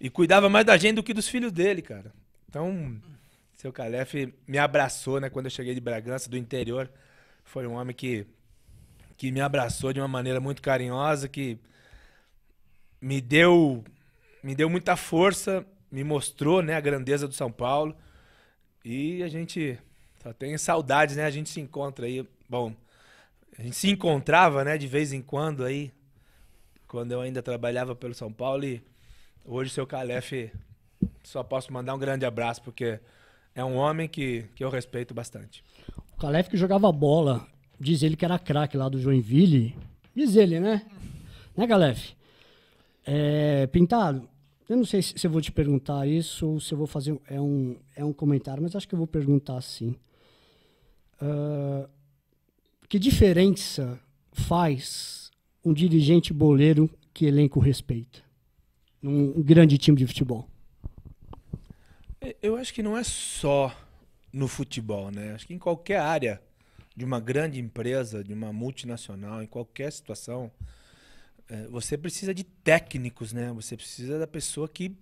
E cuidava mais da gente do que dos filhos dele, cara. Então, seu Calef me abraçou né, quando eu cheguei de Bragança, do interior. Foi um homem que, que me abraçou de uma maneira muito carinhosa, que me deu me deu muita força, me mostrou né, a grandeza do São Paulo. E a gente só tem saudades, né? A gente se encontra aí. Bom, a gente se encontrava né, de vez em quando aí, quando eu ainda trabalhava pelo São Paulo. E hoje, seu Calef, só posso mandar um grande abraço, porque é um homem que, que eu respeito bastante. O Calef que jogava bola, diz ele que era craque lá do Joinville. Diz ele, né? Né, Calef? É, pintado, eu não sei se, se eu vou te perguntar isso ou se eu vou fazer é um, é um comentário, mas acho que eu vou perguntar sim. Uh, que diferença faz um dirigente boleiro que elenco respeita num grande time de futebol? É, eu acho que não é só no futebol, né? Acho que em qualquer área de uma grande empresa, de uma multinacional, em qualquer situação, é, você precisa de técnicos, né? Você precisa da pessoa que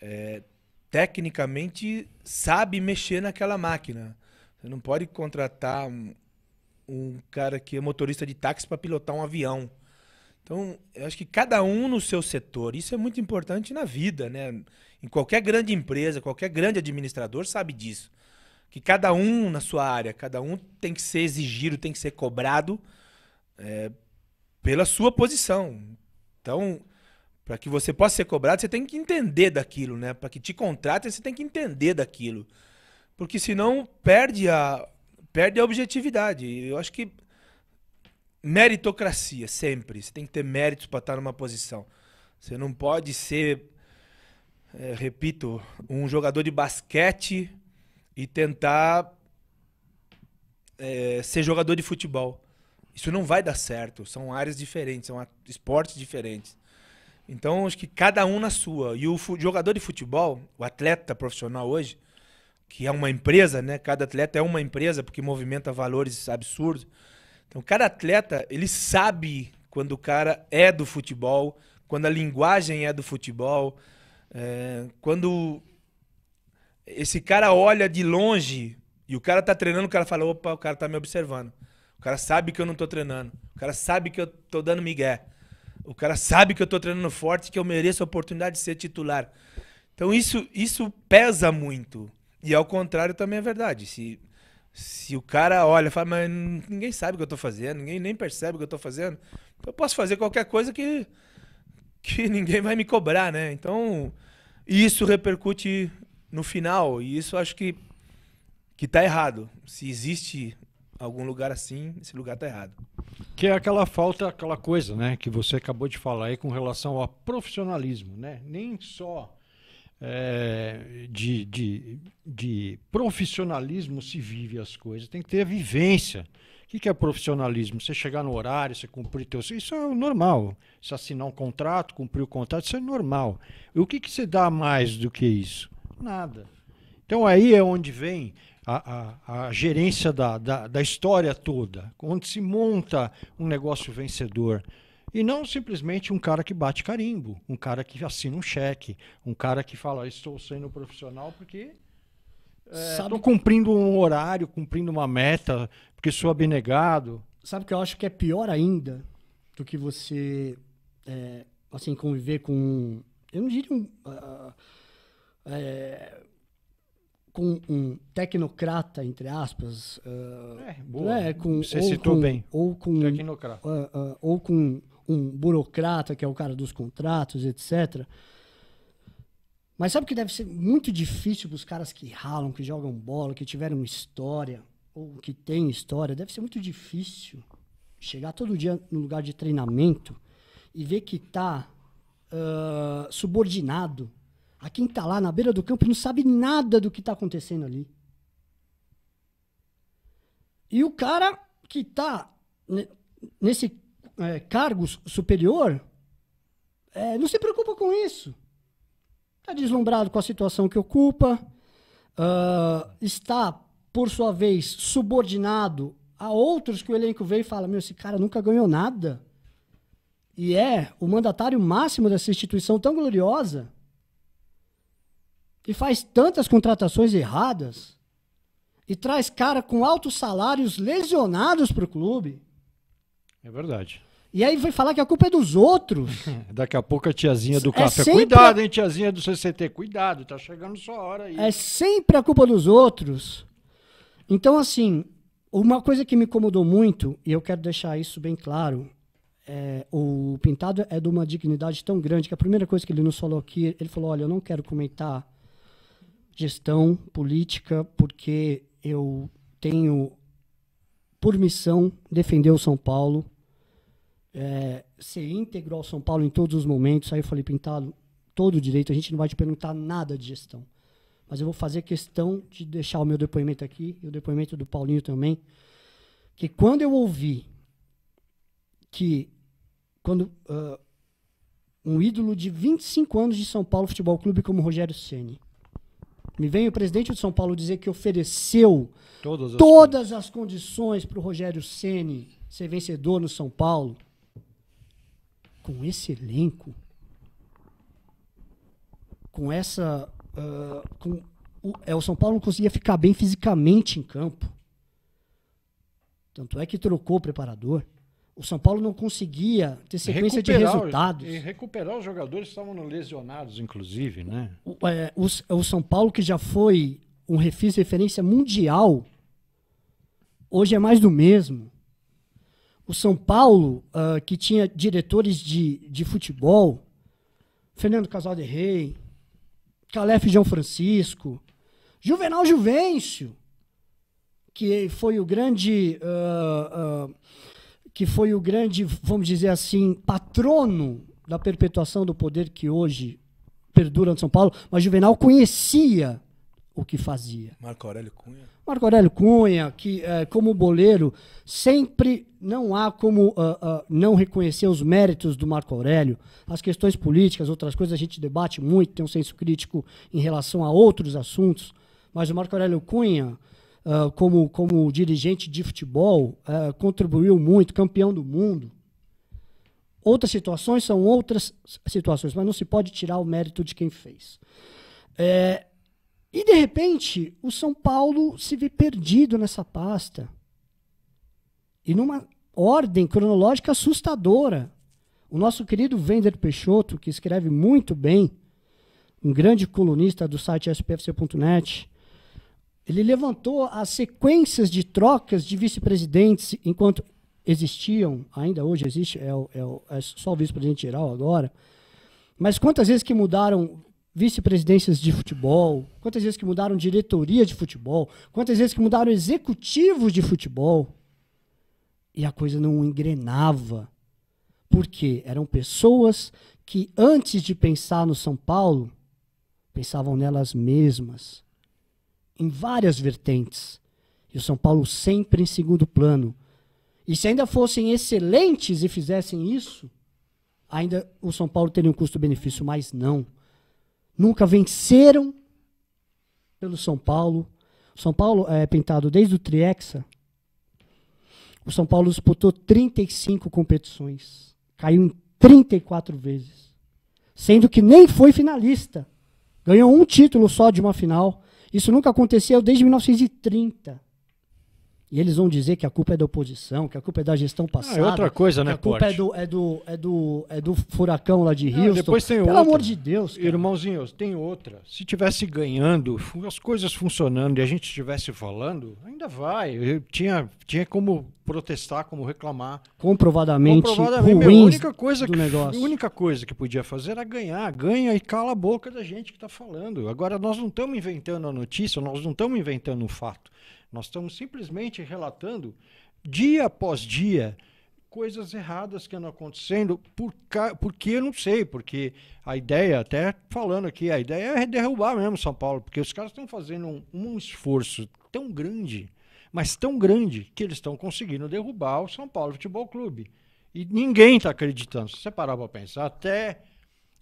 é, tecnicamente sabe mexer naquela máquina. Você não pode contratar um, um cara que é motorista de táxi para pilotar um avião. Então, eu acho que cada um no seu setor, isso é muito importante na vida, né? Em qualquer grande empresa, qualquer grande administrador sabe disso. Que cada um na sua área, cada um tem que ser exigido, tem que ser cobrado é, pela sua posição. Então, para que você possa ser cobrado, você tem que entender daquilo, né? Para que te contratem, você tem que entender daquilo. Porque senão perde a perde a objetividade. Eu acho que meritocracia sempre, você tem que ter méritos para estar numa posição. Você não pode ser é, repito, um jogador de basquete e tentar é, ser jogador de futebol. Isso não vai dar certo. São áreas diferentes, são esportes diferentes. Então, acho que cada um na sua. E o jogador de futebol, o atleta profissional hoje, que é uma empresa, né? Cada atleta é uma empresa porque movimenta valores absurdos. Então, cada atleta, ele sabe quando o cara é do futebol, quando a linguagem é do futebol, é, quando esse cara olha de longe e o cara tá treinando, o cara fala, opa, o cara tá me observando. O cara sabe que eu não tô treinando. O cara sabe que eu tô dando migué. O cara sabe que eu tô treinando forte, que eu mereço a oportunidade de ser titular. Então isso, isso pesa muito. E ao contrário também é verdade. Se, se o cara olha e fala, mas ninguém sabe o que eu tô fazendo, ninguém nem percebe o que eu tô fazendo, então eu posso fazer qualquer coisa que, que ninguém vai me cobrar, né? Então isso repercute no final. E isso acho que, que tá errado. Se existe algum lugar assim, esse lugar tá errado. Que é aquela falta, aquela coisa, né, que você acabou de falar aí com relação ao profissionalismo, né? Nem só é, de, de, de profissionalismo se vive as coisas, tem que ter a vivência. O que, que é profissionalismo? Você chegar no horário, você cumprir teu. Isso é normal. Você assinar um contrato, cumprir o contrato, isso é normal. E o que, que você dá mais do que isso? Nada. Então aí é onde vem a, a, gerência da, da, da, história toda, onde se monta um negócio vencedor. E não simplesmente um cara que bate carimbo, um cara que assina um cheque, um cara que fala, ah, estou sendo profissional porque estou é, cumprindo um horário, cumprindo uma meta, porque sou abnegado. Sabe o que eu acho que é pior ainda do que você é, assim, conviver com. Eu não diria um. Uh, é, com um tecnocrata, entre aspas. Uh, é, boa. Né, com, Você citou com, bem. Ou com, tecnocrata. Uh, uh, ou com um burocrata, que é o cara dos contratos, etc. Mas sabe que deve ser muito difícil para os caras que ralam, que jogam bola, que tiveram história, ou que têm história, deve ser muito difícil chegar todo dia no lugar de treinamento e ver que está subordinado a quem está lá na beira do campo não sabe nada do que está acontecendo ali. E o cara que está nesse é, cargo superior é, não se preocupa com isso. Está deslumbrado com a situação que ocupa, uh, está, por sua vez, subordinado a outros que o elenco veio e fala: meu, esse cara nunca ganhou nada. E é o mandatário máximo dessa instituição tão gloriosa e faz tantas contratações erradas e traz cara com altos salários lesionados para o clube. É verdade. E aí vai falar que a culpa é dos outros. Daqui a pouco a tiazinha do é café. Sempre... Cuidado, hein, tiazinha do CCT, cuidado, tá chegando sua hora aí. É sempre a culpa dos outros. Então, assim, uma coisa que me incomodou muito, e eu quero deixar isso bem claro, é, o Pintado é de uma dignidade tão grande que a primeira coisa que ele nos falou aqui, ele falou: olha, eu não quero comentar gestão política, porque eu tenho por missão defender o São Paulo, é, ser íntegro ao São Paulo em todos os momentos. Aí eu falei, Pintado, todo direito, a gente não vai te perguntar nada de gestão. Mas eu vou fazer questão de deixar o meu depoimento aqui e o depoimento do Paulinho também. Que quando eu ouvi que quando uh, um ídolo de 25 anos de São Paulo Futebol Clube como Rogério Ceni me vem o presidente do São Paulo dizer que ofereceu todas as, todas condições para o Rogério Ceni ser vencedor no São Paulo. Com esse elenco, com essa, uh, com o, é, o São Paulo não conseguia ficar bem fisicamente em campo. Tanto é que trocou o preparador o São Paulo não conseguia ter sequência recuperar de resultados. e recuperar os jogadores que estavam lesionados, inclusive, né? O, é, o, o, São Paulo, que já foi um refis referência mundial, hoje é mais do mesmo. O São Paulo, uh, que tinha diretores de, de futebol, Fernando Casal de Rei, Calef João Francisco, Juvenal Juvencio, que foi o grande... Uh, uh, que foi o grande, vamos dizer assim, patrono da perpetuação do poder que hoje perdura em São Paulo, mas Juvenal conhecia o que fazia. Marco Aurélio Cunha. Marco Aurélio Cunha, que é, como boleiro sempre não há como uh, uh, não reconhecer os méritos do Marco Aurélio. As questões políticas, outras coisas a gente debate muito, tem um senso crítico em relação a outros assuntos, mas o Marco Aurélio Cunha uh, como, como dirigente de futebol, uh, contribuiu muito, campeão do mundo. Outras situações são outras situações, mas não se pode tirar o mérito de quem fez. É, e, de repente, o São Paulo se vê perdido nessa pasta. E numa ordem cronológica assustadora. O nosso querido Vender Peixoto, que escreve muito bem, um grande colunista do site spfc.net, ele levantou as sequências de trocas de vice-presidentes enquanto existiam, ainda hoje existe, é, é, é só o vice-presidente geral agora. Mas quantas vezes que mudaram vice-presidências de futebol, quantas vezes que mudaram diretoria de futebol, quantas vezes que mudaram executivos de futebol. E a coisa não engrenava. Porque eram pessoas que, antes de pensar no São Paulo, pensavam nelas mesmas em várias vertentes. E o São Paulo sempre em segundo plano. E se ainda fossem excelentes e fizessem isso, ainda o São Paulo teria um custo-benefício, mas não. Nunca venceram pelo São Paulo. O São Paulo é pintado desde o Triexa. O São Paulo disputou 35 competições. Caiu em 34 vezes. Sendo que nem foi finalista. Ganhou um título só de uma final. Isso nunca aconteceu desde 1930. E eles vão dizer que a culpa é da oposição, que a culpa é da gestão passada. Ah, é outra coisa, né, A culpa é do, é, do, é, do, é do furacão lá de Rio. depois tem Pelo outra. amor de Deus. Cara. Irmãozinhos, tem outra. Se tivesse ganhando, as coisas funcionando e a gente estivesse falando, ainda vai. Eu tinha, tinha como protestar, como reclamar. Comprovadamente, Comprovadamente ruim a única coisa do que, negócio. A única coisa que podia fazer era ganhar. Ganha e cala a boca da gente que está falando. Agora, nós não estamos inventando a notícia, nós não estamos inventando um fato. Nós estamos simplesmente relatando dia após dia coisas erradas que andam acontecendo, por ca... porque eu não sei, porque a ideia, até falando aqui, a ideia é derrubar mesmo São Paulo, porque os caras estão fazendo um, um esforço tão grande, mas tão grande, que eles estão conseguindo derrubar o São Paulo Futebol Clube. E ninguém está acreditando. Se você parar para pensar, até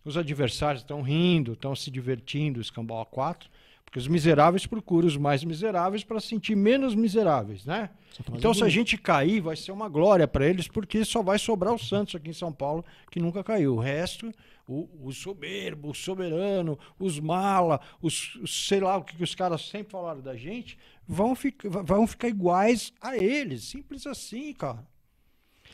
os adversários estão rindo, estão se divertindo, escambau a quatro, porque os miseráveis procuram os mais miseráveis para se sentir menos miseráveis, né? Então, se a gente cair, vai ser uma glória para eles, porque só vai sobrar o Santos aqui em São Paulo, que nunca caiu. O resto, o, o soberbo, o soberano, os mala, os, os sei lá o que, que, os caras sempre falaram da gente, vão, vão ficar iguais a eles. Simples assim, cara.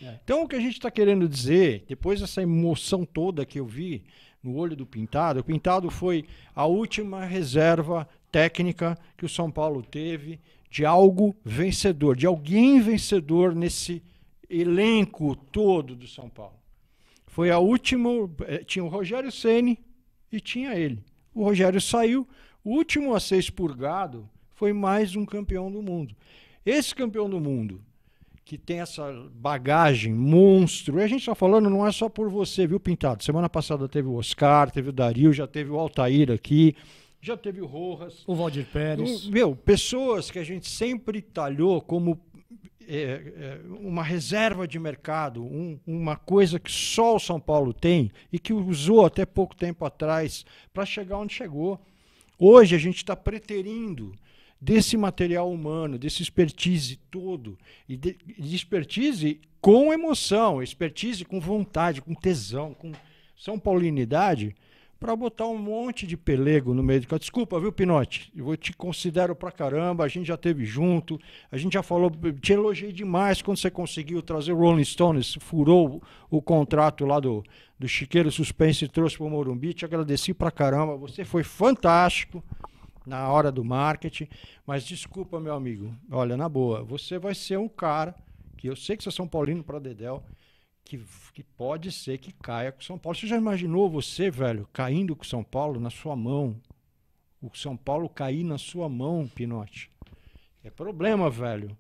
É. Então, o que a gente está querendo dizer, depois dessa emoção toda que eu vi, no olho do Pintado. O Pintado foi a última reserva técnica que o São Paulo teve de algo vencedor, de alguém vencedor nesse elenco todo do São Paulo. Foi a última, eh, tinha o Rogério Ceni e tinha ele. O Rogério saiu, o último a ser expurgado foi mais um campeão do mundo. Esse campeão do mundo que tem essa bagagem monstro. E a gente está falando, não é só por você, viu, Pintado? Semana passada teve o Oscar, teve o Dario, já teve o Altair aqui, já teve o Rojas. O Valdir Pérez. E, meu, pessoas que a gente sempre talhou como é, é, uma reserva de mercado, um, uma coisa que só o São Paulo tem e que usou até pouco tempo atrás para chegar onde chegou. Hoje a gente está preterindo desse material humano, desse expertise todo, e de, de expertise com emoção, expertise com vontade, com tesão, com São Paulinidade, para botar um monte de pelego no meio do Desculpa, viu, Pinote? Eu te considero pra caramba, a gente já teve junto, a gente já falou, te elogiei demais quando você conseguiu trazer o Rolling Stones, furou o, o contrato lá do, do Chiqueiro Suspense e trouxe pro Morumbi, te agradeci pra caramba, você foi fantástico na hora do marketing. Mas desculpa, meu amigo. Olha, na boa, você vai ser um cara que eu sei que você é São Paulino para Dedel, que, que pode ser que caia com São Paulo. Você já imaginou você, velho, caindo com São Paulo na sua mão? O São Paulo cair na sua mão, Pinote. É problema, velho.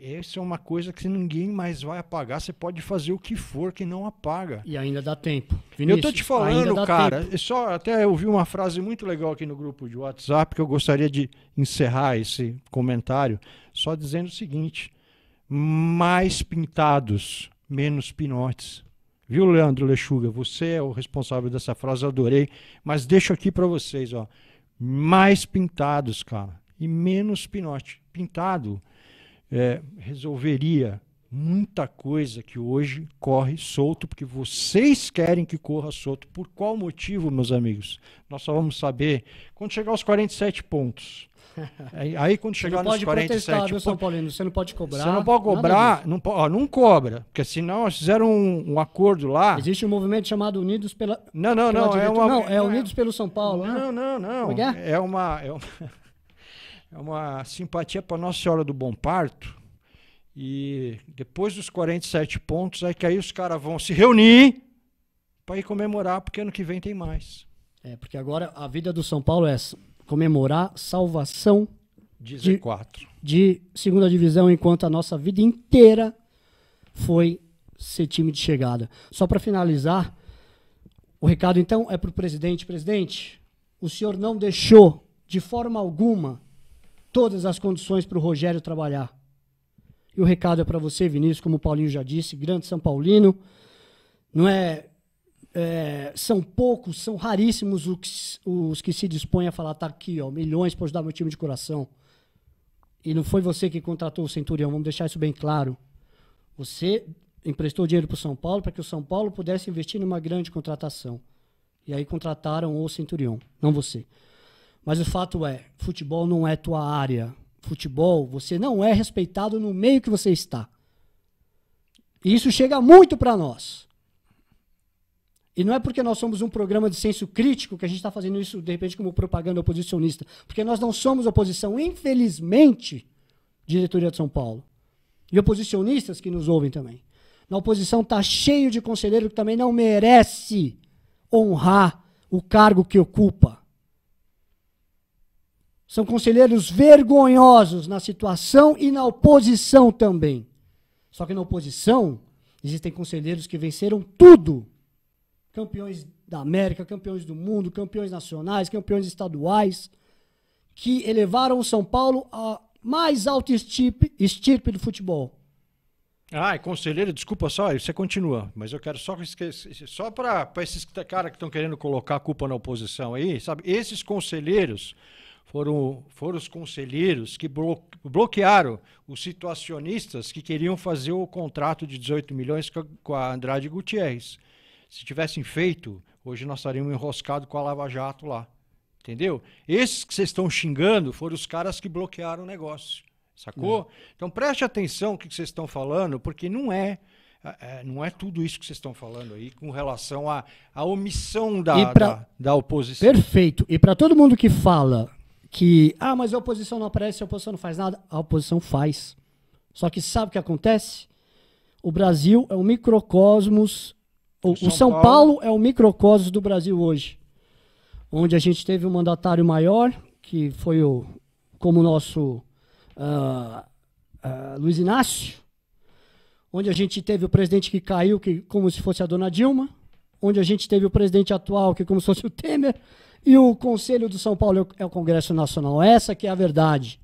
Essa é uma coisa que ninguém mais vai apagar. Você pode fazer o que for que não apaga. E ainda dá tempo. Vinícius, eu tô te falando, cara. Tempo. É só até eu vi uma frase muito legal aqui no grupo de WhatsApp que eu gostaria de encerrar esse comentário só dizendo o seguinte: mais pintados, menos pinotes. Viu, Leandro Lechuga? Você é o responsável dessa frase, adorei. Mas deixo aqui para vocês, ó. Mais pintados, cara, e menos pinote. Pintado é, resolveria muita coisa que hoje corre solto, porque vocês querem que corra solto. Por qual motivo, meus amigos? Nós só vamos saber quando chegar aos 47 pontos. Aí quando chegar você não nos 47 pontos... São Paulino, você não pode cobrar. Você não pode cobrar, não, ó, não cobra, porque senão fizeram um, um, acordo lá. Existe um movimento chamado Unidos pela Não, não, pela não, é uma, não, é Unidos pelo São Paulo, Não, né? não, não. É, é? é uma é uma é uma simpatia para Nossa Senhora do Bom Parto. E depois dos 47 pontos, é que aí os caras vão se reunir para ir comemorar, porque ano que vem tem mais. É, porque agora a vida do São Paulo é comemorar salvação De, de segunda divisão, enquanto a nossa vida inteira foi ser time de chegada. Só para finalizar, o recado então é para o presidente. Presidente, o senhor não deixou de forma alguma todas as condições para o Rogério trabalhar. E o recado é para você, Vinícius, como o Paulinho já disse, grande São Paulino. Não é, é são poucos, são raríssimos os, os, que se dispõem a falar, tá aqui, ó, milhões para ajudar meu time de coração. E não foi você que contratou o Centurião, vamos deixar isso bem claro. Você emprestou dinheiro para o São Paulo para que o São Paulo pudesse investir numa grande contratação. E aí contrataram o Centurião, não você. Mas o fato é, futebol não é tua área. Futebol, você não é respeitado no meio que você está. E isso chega muito para nós. E não é porque nós somos um programa de senso crítico que a gente está fazendo isso, de repente, como propaganda oposicionista. Porque nós não somos oposição, infelizmente, diretoria de São Paulo. E oposicionistas que nos ouvem também. Na oposição está cheio de conselheiro que também não merece honrar o cargo que ocupa. São conselheiros vergonhosos na situação e na oposição também. Só que na oposição, existem conselheiros que venceram tudo: campeões da América, campeões do mundo, campeões nacionais, campeões estaduais, que elevaram o São Paulo a mais alta estirpe, estirpe do futebol. Ah, conselheiro, desculpa só, você continua, mas eu quero só esquecer, só para esses caras que tá, estão querendo colocar a culpa na oposição aí, sabe? Esses conselheiros foram, foram os conselheiros que blo bloquearam os situacionistas que queriam fazer o contrato de 18 milhões com a, com a Andrade Gutierrez. Se tivessem feito, hoje nós estaríamos enroscados com a Lava Jato lá. Entendeu? Esses que vocês estão xingando foram os caras que bloquearam o negócio. Sacou? É. Então preste atenção no que vocês estão falando, porque não é, é, é, não é tudo isso que vocês estão falando aí com relação à, à omissão da, pra, da, da, oposição. Perfeito. E para todo mundo que fala que, ah, mas a oposição não aparece, a oposição não faz nada. A oposição faz. Só que sabe o que acontece? O Brasil é um microcosmos. O, o São, São Paulo. Paulo é o microcosmos do Brasil hoje. Onde a gente teve um mandatário maior, que foi o, como o nosso uh, uh, Luiz Inácio, onde a gente teve o presidente que caiu, que como se fosse a dona Dilma, onde a gente teve o presidente atual, que como se fosse o Temer, e o Conselho do São Paulo é o Congresso Nacional. Essa que é a verdade.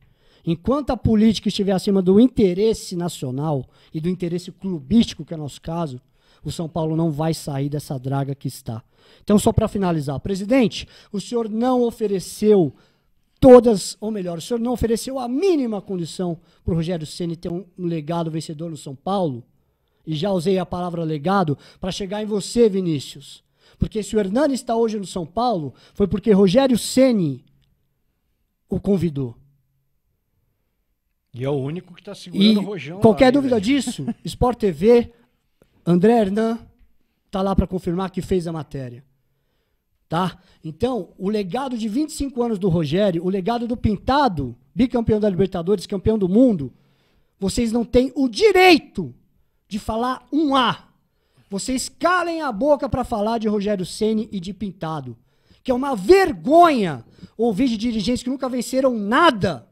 Enquanto a política estiver acima do interesse nacional e do interesse clubístico, que é o nosso caso, o São Paulo não vai sair dessa draga que está. Então, só para finalizar, presidente, o senhor não ofereceu todas, ou melhor, o senhor não ofereceu a mínima condição para o Rogério Ceni ter um legado vencedor no São Paulo. E já usei a palavra legado para chegar em você, Vinícius. Porque se o Hernani está hoje no São Paulo, foi porque Rogério Ceni o convidou. E é o único que está segurando e o Rojão. Qualquer lá, dúvida disso, Sport TV, André Hernan está lá para confirmar que fez a matéria. Tá? Então, o legado de 25 anos do Rogério, o legado do Pintado, bicampeão da Libertadores, campeão do mundo, vocês não têm o direito de falar um A vocês calem a boca para falar de Rogério Ceni e de Pintado, que é uma vergonha ouvir de dirigentes que nunca venceram nada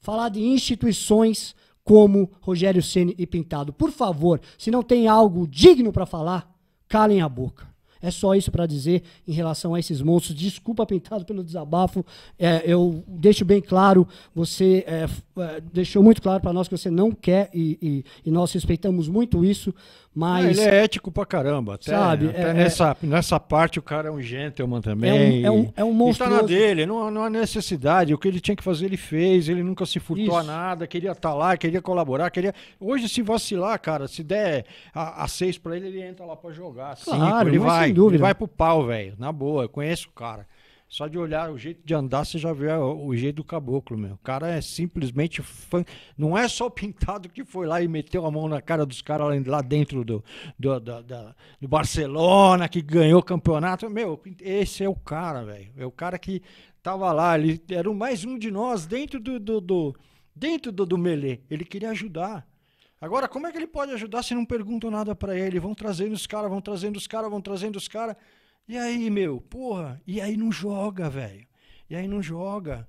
falar de instituições como Rogério Ceni e Pintado. Por favor, se não tem algo digno para falar, calem a boca. É só isso para dizer em relação a esses monstros. Desculpa, Pintado, pelo desabafo. É, eu deixo bem claro, você é, é deixou muito claro para nós que você não quer, e, e, e nós respeitamos muito isso, mas, ele é ético pra caramba, até, sabe? Até é, nessa, é, nessa parte o cara é um gentleman também. É um, é um, é um Está na dele, não, não há necessidade. O que ele tinha que fazer, ele fez. Ele nunca se furtou Isso. a nada, queria estar tá lá, queria colaborar. queria Hoje, se vacilar, cara, se der a, a seis pra ele, ele entra lá pra jogar. Claro, cinco, ele vai, sem dúvida. Ele vai pro pau, velho. Na boa, eu conheço o cara. Só de olhar o jeito de andar, você já vê o, o jeito do caboclo, meu. O cara é simplesmente fã. Não é só o pintado que foi lá e meteu a mão na cara dos caras lá dentro do, do, do Barcelona, que ganhou o campeonato. Meu, esse é o cara, velho. É o cara que tava lá, ele era mais um de nós dentro do, do, do dentro do, do Melê. Ele queria ajudar. Agora, como é que ele pode ajudar se não perguntam nada para ele? Vão trazendo os caras, vão trazendo os caras, vão trazendo os caras. E aí, meu, porra, e aí não joga, velho. E aí não joga.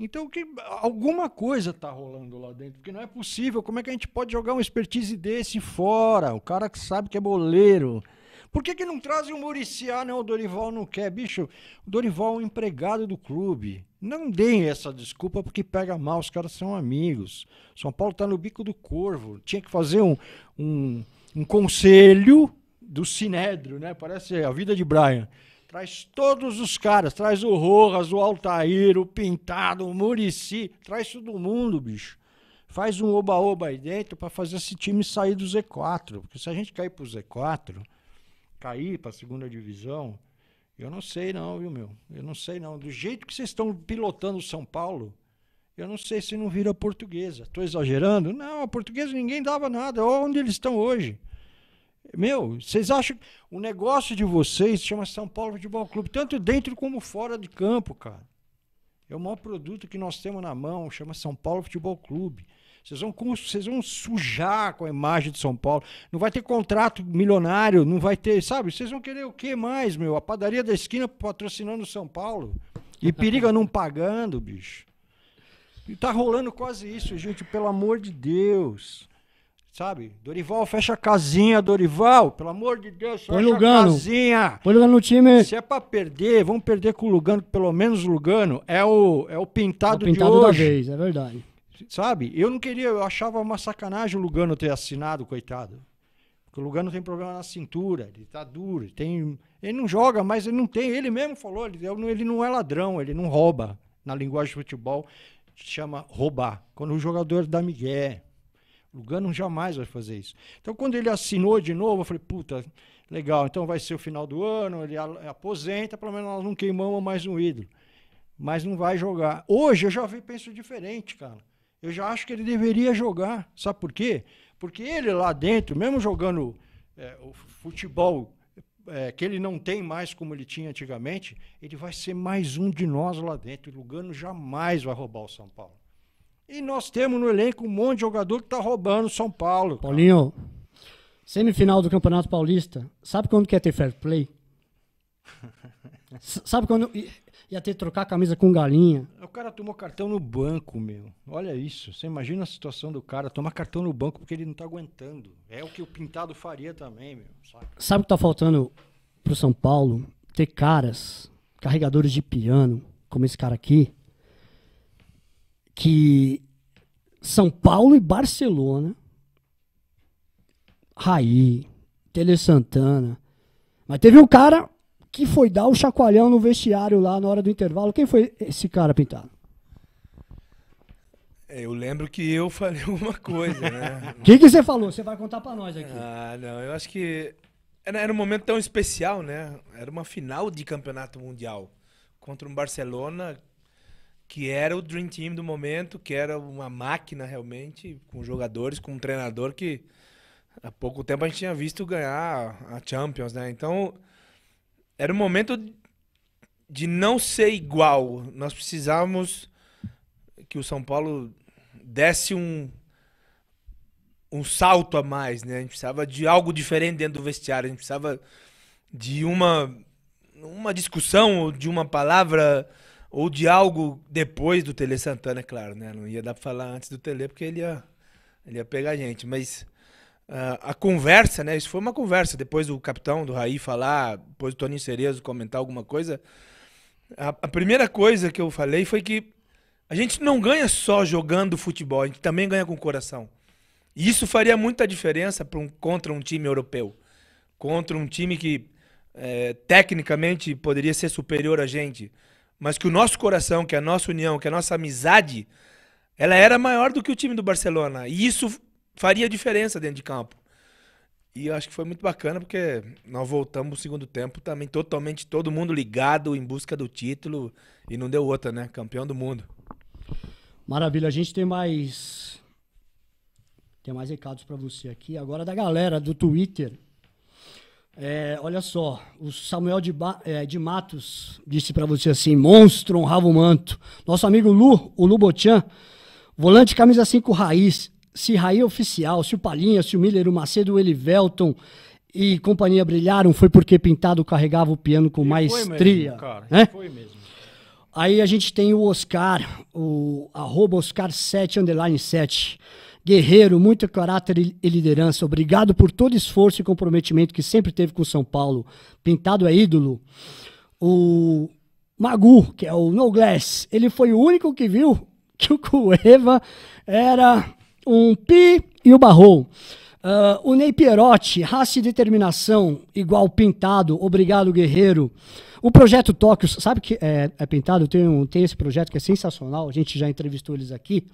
Então, que, alguma coisa tá rolando lá dentro, porque não é possível. Como é que a gente pode jogar um expertise desse fora? O cara que sabe que é boleiro. Por que, que não trazem o Muriciá, não? Né? O Dorival não quer. Bicho, o Dorival é um empregado do clube. Não deem essa desculpa porque pega mal, os caras são amigos. São Paulo tá no bico do corvo. Tinha que fazer um, um, um conselho do Sinédrio, né? Parece a vida de Brian. Traz todos os caras, traz o Rojas, o Altair, o Pintado, o Murici, traz todo mundo, bicho. Faz um oba-oba aí dentro para fazer esse time sair do Z4. Porque se a gente cair pro Z4, cair pra segunda divisão, eu não sei não, viu, meu? Eu não sei não. Do jeito que vocês estão pilotando o São Paulo, eu não sei se não vira portuguesa. Estou exagerando? Não, a portuguesa ninguém dava nada. Olha onde eles estão hoje. Meu, vocês acham. que O negócio de vocês chama São Paulo Futebol Clube, tanto dentro como fora de campo, cara. É o maior produto que nós temos na mão, chama São Paulo Futebol Clube. Vocês vão, vocês vão sujar com a imagem de São Paulo. Não vai ter contrato milionário, não vai ter, sabe? Vocês vão querer o que mais, meu? A padaria da esquina patrocinando São Paulo. E periga não pagando, bicho. E tá rolando quase isso, gente, pelo amor de Deus. Sabe? Dorival, fecha a casinha, Dorival. Pelo amor de Deus, fecha Lugano. a casinha. Põe Lugano no time. Se é pra perder, vamos perder com o Lugano, pelo menos o Lugano é o, é o pintado, é o pintado de hoje. vez, é verdade. Sabe? Eu não queria, eu achava uma sacanagem o Lugano ter assinado, coitado. Porque o Lugano tem problema na cintura, ele tá duro, ele tem... Ele não joga, mas ele não tem... Ele mesmo falou, ele, ele não é ladrão, ele não rouba. Na linguagem de futebol, chama roubar. Quando o jogador dá migué Lugano jamais vai fazer isso. Então, quando ele assinou de novo, eu falei, puta, legal, então vai ser o final do ano, ele aposenta, pelo menos nós não queimamos mais um ídolo. Mas não vai jogar. Hoje eu já vi, penso diferente, cara. Eu já acho que ele deveria jogar. Sabe por quê? Porque ele lá dentro, mesmo jogando é, o futebol é, que ele não tem mais como ele tinha antigamente, ele vai ser mais um de nós lá dentro. O Lugano jamais vai roubar o São Paulo. E nós temos no elenco um monte de jogador que tá roubando São Paulo. Cara. Paulinho, semifinal do Campeonato Paulista, sabe quando quer ter fair play? sabe quando ia ter que trocar a camisa com galinha? O cara tomou cartão no banco, meu. Olha isso. Você imagina a situação do cara tomar cartão no banco porque ele não tá aguentando. É o que o Pintado faria também, meu. Saca? Sabe o que tá faltando pro São Paulo? Ter caras, carregadores de piano, como esse cara aqui, que São Paulo e Barcelona, Raí, Tele Santana. Mas teve um cara que foi dar o chacoalhão no vestiário lá na hora do intervalo. Quem foi esse cara pintado? É, eu lembro que eu falei uma coisa, né? O que, que você falou? Você vai contar para nós aqui. Ah, não, eu acho que era um momento tão especial, né? Era uma final de campeonato mundial contra um Barcelona que era o Dream Team do momento, que era uma máquina realmente, com jogadores, com um treinador que há pouco tempo a gente tinha visto ganhar a Champions, né? Então, era um momento de não ser igual. Nós precisávamos que o São Paulo desse um, um salto a mais, né? A gente precisava de algo diferente dentro do vestiário, a gente precisava de uma, uma discussão, de uma palavra ou de algo depois do Tele Santana, é claro, né? Não ia dar pra falar antes do Tele, porque ele ia, ele ia pegar a gente. Mas uh, a conversa, né? Isso foi uma conversa. Depois do capitão, do Raí falar, depois do Toninho Cerezo comentar alguma coisa. A, a primeira coisa que eu falei foi que a gente não ganha só jogando futebol, a gente também ganha com o coração. E isso faria muita diferença um, contra um time europeu. Contra um time que é, tecnicamente poderia ser superior a gente mas que o nosso coração, que a nossa união, que a nossa amizade, ela era maior do que o time do Barcelona. E isso faria diferença dentro de campo. E eu acho que foi muito bacana, porque nós voltamos no segundo tempo também totalmente todo mundo ligado em busca do título e não deu outra, né? Campeão do mundo. Maravilha, a gente tem mais tem mais recados para você aqui agora da galera do Twitter. É, olha só, o Samuel de, ba é, de Matos disse para você assim: monstro honrava o manto. Nosso amigo Lu, o Lu volante camisa 5 raiz, se Raí oficial, se o Palinha, se o Miller, o Macedo, o Elivelton e companhia brilharam, foi porque Pintado carregava o piano com e maestria. Foi mesmo, né? foi mesmo. Aí a gente tem o Oscar, o arroba Oscar7 underline 7 guerreiro, muito caráter e liderança. Obrigado por todo esforço e comprometimento que sempre teve com São Paulo. Pintado é ídolo. O Magu, que é o No Glass, ele foi o único que viu que o Cueva era um pi e o Barrou. Uh, o Ney Pierotti, raça e determinação, igual pintado, obrigado guerreiro. O projeto Tóquio, sabe que é, é pintado? Tem, um, tem esse projeto que é sensacional, a gente já entrevistou eles aqui.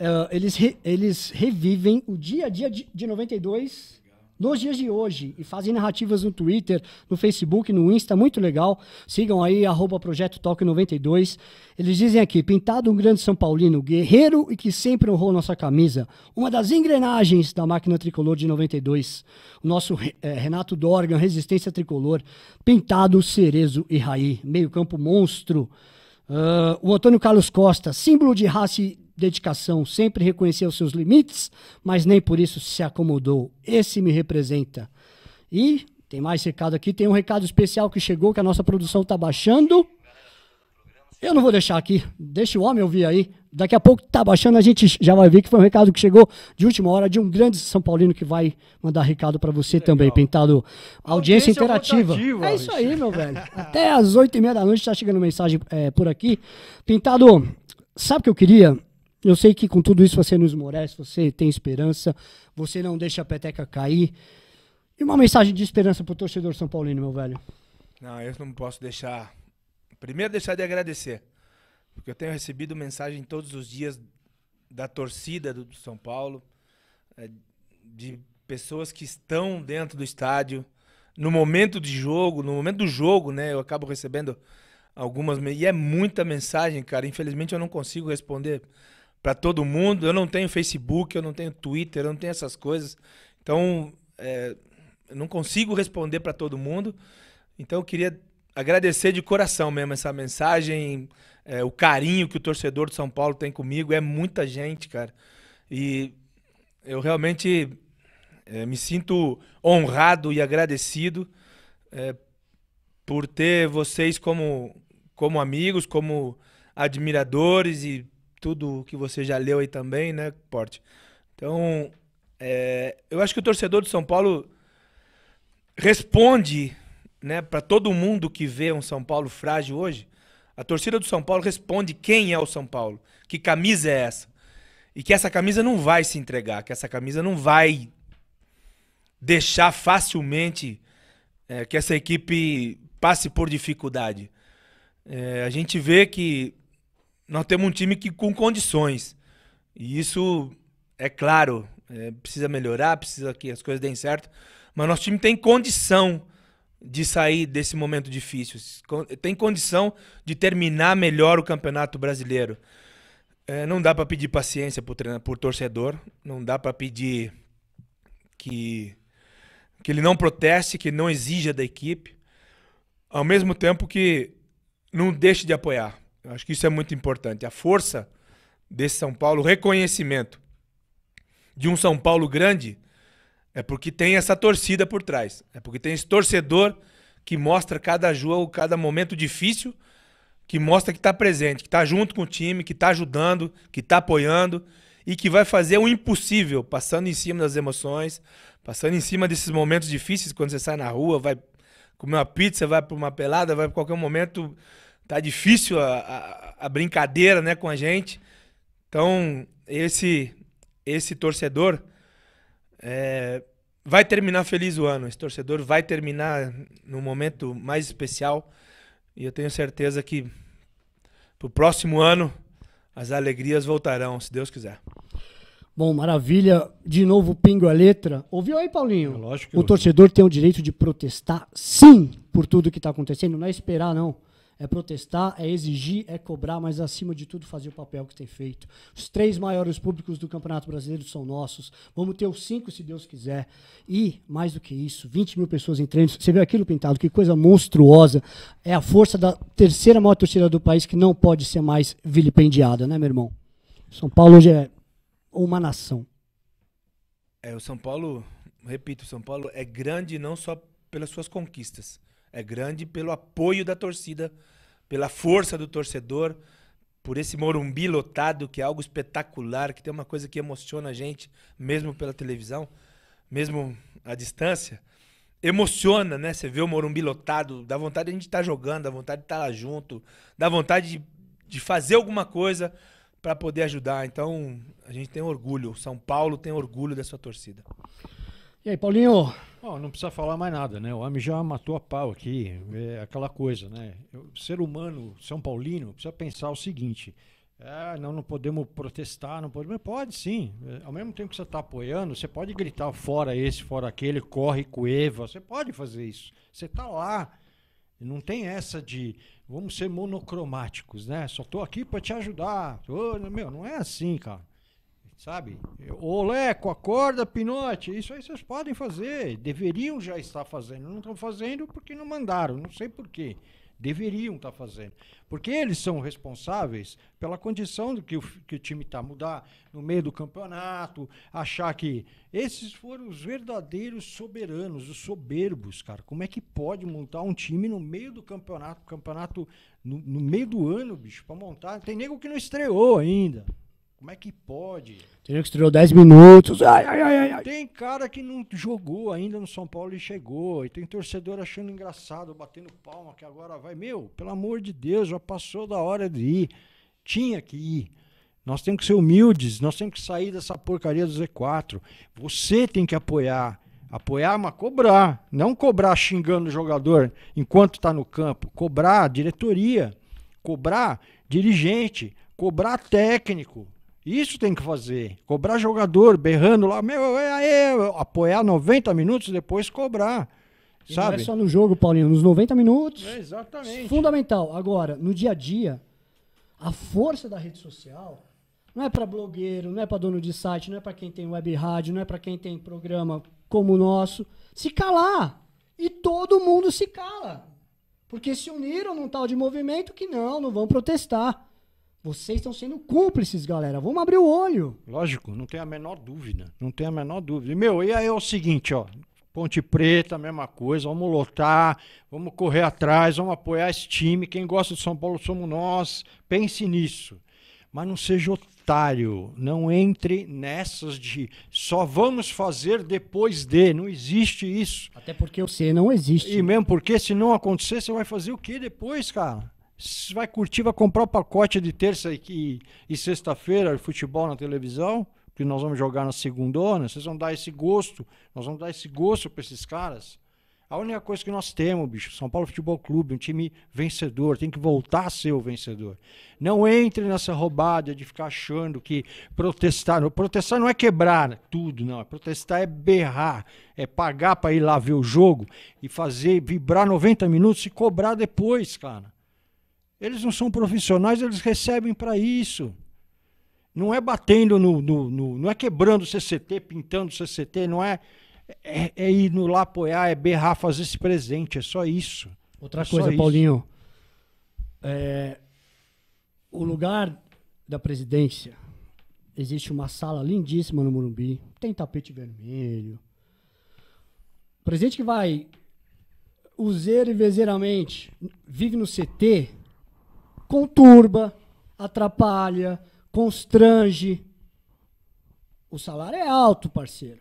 Uh, eles, re, eles revivem o dia a dia de, de 92 nos dias de hoje e fazem narrativas no Twitter, no Facebook, no Insta, muito legal. Sigam aí, arroba Projeto 92. Eles dizem aqui, pintado um grande São Paulino, guerreiro e que sempre honrou nossa camisa. Uma das engrenagens da máquina tricolor de 92. O nosso é, Renato Dorgan, resistência tricolor, pintado, cerezo e raí. Meio campo monstro. Uh, o Antônio Carlos Costa, símbolo de raça e dedicação, sempre reconheceu seus limites, mas nem por isso se acomodou. Esse me representa. E tem mais recado aqui, tem um recado especial que chegou, que a nossa produção está baixando. Eu não vou deixar aqui, deixa o homem ouvir aí. Daqui a pouco tá baixando, a gente já vai ver que foi um recado que chegou de última hora de um grande São Paulino que vai mandar recado para você Legal. também, Pintado. Audiência, Audiência interativa. É isso aí, meu velho. Até às oito e meia da noite está chegando mensagem é, por aqui. Pintado, sabe o que eu queria? Eu sei que com tudo isso você nos esmorece, você tem esperança, você não deixa a peteca cair. E uma mensagem de esperança pro torcedor São Paulino, meu velho. Não, eu não posso deixar. Primeiro, deixar de agradecer. Porque eu tenho recebido mensagem todos os dias da torcida do São Paulo, é, de pessoas que estão dentro do estádio, no momento de jogo, no momento do jogo, né? Eu acabo recebendo algumas. E é muita mensagem, cara. Infelizmente eu não consigo responder para todo mundo. Eu não tenho Facebook, eu não tenho Twitter, eu não tenho essas coisas. Então, é, eu não consigo responder para todo mundo. Então, eu queria agradecer de coração mesmo essa mensagem, é, o carinho que o torcedor de São Paulo tem comigo. É muita gente, cara. E eu realmente é, me sinto honrado e agradecido é, por ter vocês como, como amigos, como admiradores e tudo que você já leu aí também, né, Porte? Então, é, eu acho que o torcedor do São Paulo responde, né, para todo mundo que vê um São Paulo frágil hoje, a torcida do São Paulo responde quem é o São Paulo, que camisa é essa? E que essa camisa não vai se entregar, que essa camisa não vai deixar facilmente é, que essa equipe passe por dificuldade. É, a gente vê que nós temos um time que com condições. E isso é claro, é, precisa melhorar, precisa que as coisas deem certo, mas nosso time tem condição de sair desse momento difícil, tem condição de terminar melhor o Campeonato Brasileiro. É, não dá para pedir paciência por, por torcedor, não dá para pedir que, que ele não proteste, que não exija da equipe, ao mesmo tempo que não deixe de apoiar. Eu acho que isso é muito importante. A força desse São Paulo, o reconhecimento de um São Paulo grande, é porque tem essa torcida por trás. É porque tem esse torcedor que mostra cada jogo, cada momento difícil, que mostra que está presente, que está junto com o time, que está ajudando, que está apoiando e que vai fazer o impossível, passando em cima das emoções, passando em cima desses momentos difíceis, quando você sai na rua, vai comer uma pizza, vai para uma pelada, vai para qualquer momento tá difícil a, a, a brincadeira né, com a gente. Então, esse, esse torcedor é, vai terminar feliz o ano. Esse torcedor vai terminar no momento mais especial. E eu tenho certeza que pro próximo ano as alegrias voltarão, se Deus quiser. Bom, maravilha. De novo, pingo a letra. Ouviu aí, Paulinho? É lógico. o torcedor tem o direito de protestar, sim, por tudo que está acontecendo. Não é esperar, não é protestar, é exigir, é cobrar, mas acima de tudo fazer o papel que tem feito. Os três maiores públicos do Campeonato Brasileiro são nossos. Vamos ter os cinco, se Deus quiser. E, mais do que isso, 20 mil pessoas em treinos. Você viu aquilo pintado, que coisa monstruosa. É a força da terceira maior torcida do país que não pode ser mais vilipendiada, né, meu irmão? São Paulo hoje é uma nação. É, o São Paulo, repito, o São Paulo é grande não só pelas suas conquistas, é grande pelo apoio da torcida, pela força do torcedor, por esse Morumbi lotado, que é algo espetacular, que tem uma coisa que emociona a gente, mesmo pela televisão, mesmo à distância. Emociona, né? Você vê o Morumbi lotado, dá vontade de a gente estar tá jogando, dá vontade de estar tá lá junto, dá vontade de, de fazer alguma coisa para poder ajudar. Então, a gente tem orgulho, São Paulo tem orgulho da sua torcida. E aí, Paulinho? Oh, não precisa falar mais nada, né? O homem já matou a pau aqui, é aquela coisa, né? ser humano são paulino precisa pensar o seguinte: é, não, não podemos protestar, não podemos. Pode sim. É, ao mesmo tempo que você está apoiando, você pode gritar fora esse, fora aquele, corre, coeva. Você pode fazer isso. Você está lá. Não tem essa de vamos ser monocromáticos, né? Só estou aqui para te ajudar. Oh, meu, não é assim, cara sabe? Ô é, Leco, acorda, Pinote. Isso aí vocês podem fazer. Deveriam já estar fazendo. Não estão fazendo porque não mandaram. Não sei porquê. Deveriam estar fazendo. Porque eles são responsáveis pela condição do que o, que o time está mudar no meio do campeonato, achar que esses foram os verdadeiros soberanos, os soberbos, cara. Como é que pode montar um time no meio do campeonato, campeonato no, no meio do ano, bicho, para montar? Tem nego que não estreou ainda. Como é que pode? Teria que estreou 10 minutos. Ai, ai, ai, tem cara que não jogou ainda no São Paulo e chegou. E tem torcedor achando engraçado, batendo palma, que agora vai. Meu, pelo amor de Deus, já passou da hora de ir. Tinha que ir. Nós temos que ser humildes, nós temos que sair dessa porcaria do Z4. Você tem que apoiar. Apoiar, mas cobrar. Não cobrar xingando o jogador enquanto está no campo. Cobrar diretoria, cobrar dirigente, cobrar técnico isso tem que fazer. Cobrar jogador berrando lá, meu, é, é, apoiar 90 minutos depois cobrar. E sabe? Não é só no jogo, Paulinho, nos 90 minutos. É exatamente. Fundamental. Agora, no dia a dia, a força da rede social não é para blogueiro, não é para dono de site, não é para quem tem web rádio, não é para quem tem programa como o nosso. Se calar. E todo mundo se cala. Porque se uniram num tal de movimento que não, não vão protestar. Vocês estão sendo cúmplices, galera. Vamos abrir o olho. Lógico, não tem a menor dúvida. Não tem a menor dúvida. E, meu, e aí é o seguinte, ó. Ponte Preta, mesma coisa, vamos lotar, vamos correr atrás, vamos apoiar esse time. Quem gosta de São Paulo somos nós. Pense nisso. Mas não seja otário, não entre nessas de só vamos fazer depois de. Não existe isso. Até porque o C não existe. E mesmo porque se não acontecer, você vai fazer o que depois, cara? vai curtir, vai comprar o pacote de terça e, e sexta-feira de futebol na televisão, que nós vamos jogar na segunda, vocês vão dar esse gosto, nós vamos dar esse gosto para esses caras. A única coisa que nós temos, bicho, São Paulo Futebol Clube, um time vencedor, tem que voltar a ser o vencedor. Não entre nessa roubada de ficar achando que protestar, protestar não é quebrar tudo, não. É protestar é berrar, é pagar para ir lá ver o jogo e fazer vibrar 90 minutos e cobrar depois, cara. Eles não são profissionais, eles recebem para isso. Não é batendo no, no, no, Não é quebrando o CCT, pintando o CCT, não é, é. É, ir no lá apoiar, é berrar, fazer esse presente, é só isso. Outra é coisa, Paulinho. É, o lugar da presidência. Existe uma sala lindíssima no Morumbi. Tem tapete vermelho. O presidente que vai useiro e vezeiramente vive no CT, conturba, atrapalha, constrange. O salário é alto, parceiro.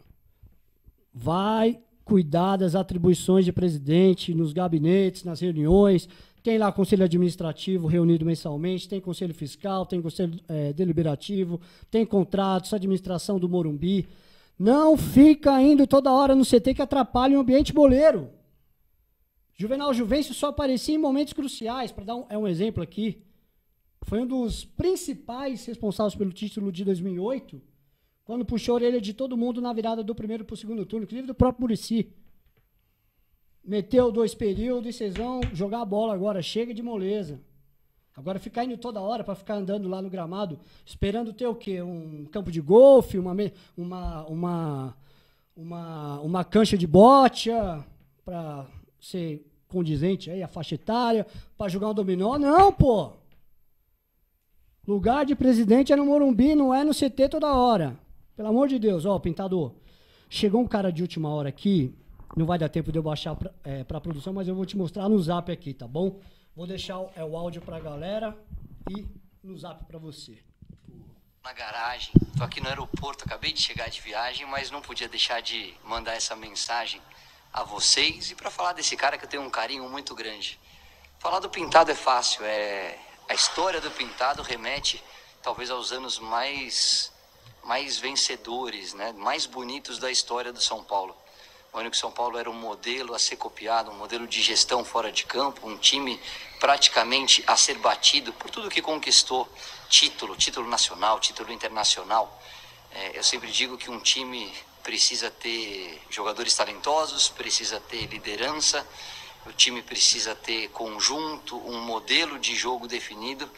Vai cuidar das atribuições de presidente nos gabinetes, nas reuniões. Tem lá conselho administrativo reunido mensalmente, tem conselho fiscal, tem conselho é, deliberativo, tem contratos, administração do Morumbi. Não fica indo toda hora no CT que atrapalha o ambiente boleiro. Juvenal Juvencio só aparecia em momentos cruciais, para dar um, é um exemplo aqui. Foi um dos principais responsáveis pelo título de 2008, quando puxou a orelha de todo mundo na virada do primeiro para o segundo turno, inclusive do próprio Murici. Meteu dois períodos e vocês vão jogar a bola agora, chega de moleza. Agora ficar indo toda hora para ficar andando lá no gramado, esperando ter o quê? Um campo de golfe, uma, uma, uma, uma, uma cancha de bote para ser condizente aí, a faixa etária, para jogar um dominó. Não, pô! Lugar de presidente é no Morumbi, não é no CT toda hora. Pelo amor de Deus, ó, pintador. Chegou um cara de última hora aqui, não vai dar tempo de eu baixar pra, é, pra produção, mas eu vou te mostrar no zap aqui, tá bom? Vou deixar o, é, o áudio pra galera e no zap pra você. Na garagem, tô aqui no aeroporto, acabei de chegar de viagem, mas não podia deixar de mandar essa mensagem a vocês e para falar desse cara que eu tenho um carinho muito grande. Falar do Pintado é fácil, é a história do Pintado remete talvez aos anos mais mais vencedores, né? mais bonitos da história do São Paulo. O ano que São Paulo era um modelo a ser copiado, um modelo de gestão fora de campo, um time praticamente a ser batido por tudo que conquistou título, título nacional, título internacional. É, eu sempre digo que um time precisa ter jogadores talentosos, precisa ter liderança, o time precisa ter conjunto, um modelo de jogo definido,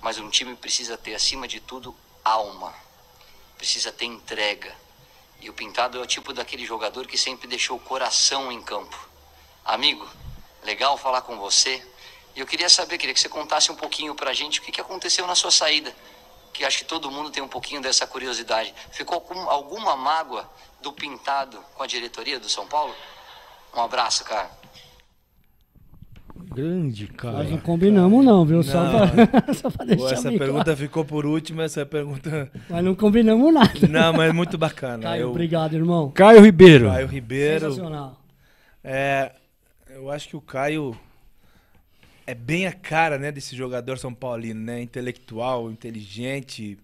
mas um time precisa ter, acima de tudo, alma, precisa ter entrega. E o Pintado é o tipo daquele jogador que sempre deixou o coração em campo. Amigo, legal falar com você. E eu queria saber, queria que você contasse um pouquinho pra gente o que, aconteceu na sua saída que acho que todo mundo tem um pouquinho dessa curiosidade. Ficou com alguma mágoa do Pintado com a diretoria do São Paulo. Um abraço, cara. Grande, cara. Nós não combinamos, não, viu? Não. Só, pra, só pra deixar. Pô, essa pergunta ficou por último, essa pergunta. Mas não combinamos nada. Não, mas é muito bacana. Caio, eu... obrigado, irmão. Caio Ribeiro. Caio Ribeiro. Sensacional. É, eu acho que o Caio é bem a cara né, desse jogador São Paulino, né? Intelectual, inteligente,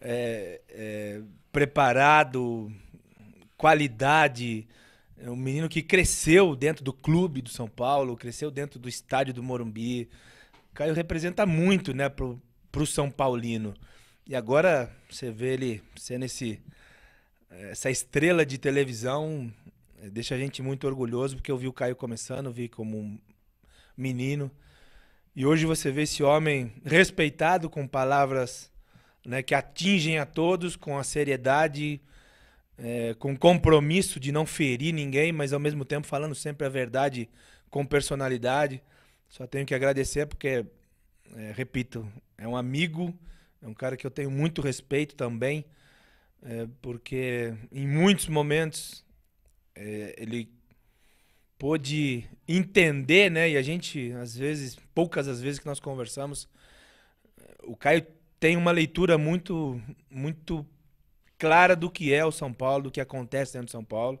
é, é, preparado, qualidade, é um menino que cresceu dentro do clube do São Paulo, cresceu dentro do estádio do Morumbi. Caio representa muito, né, pro, pro São Paulino. E agora você vê ele sendo esse, essa estrela de televisão, é, deixa a gente muito orgulhoso, porque eu vi o Caio começando, vi como um menino. E hoje você vê esse homem respeitado com palavras né, que atingem a todos, com a seriedade é, com compromisso de não ferir ninguém, mas ao mesmo tempo falando sempre a verdade com personalidade. Só tenho que agradecer porque, é, repito, é um amigo, é um cara que eu tenho muito respeito também, é, porque em muitos momentos é, ele pôde entender, né? E a gente, às vezes, poucas as vezes que nós conversamos, é, o Caio tem uma leitura muito, muito clara do que é o São Paulo, do que acontece dentro de São Paulo.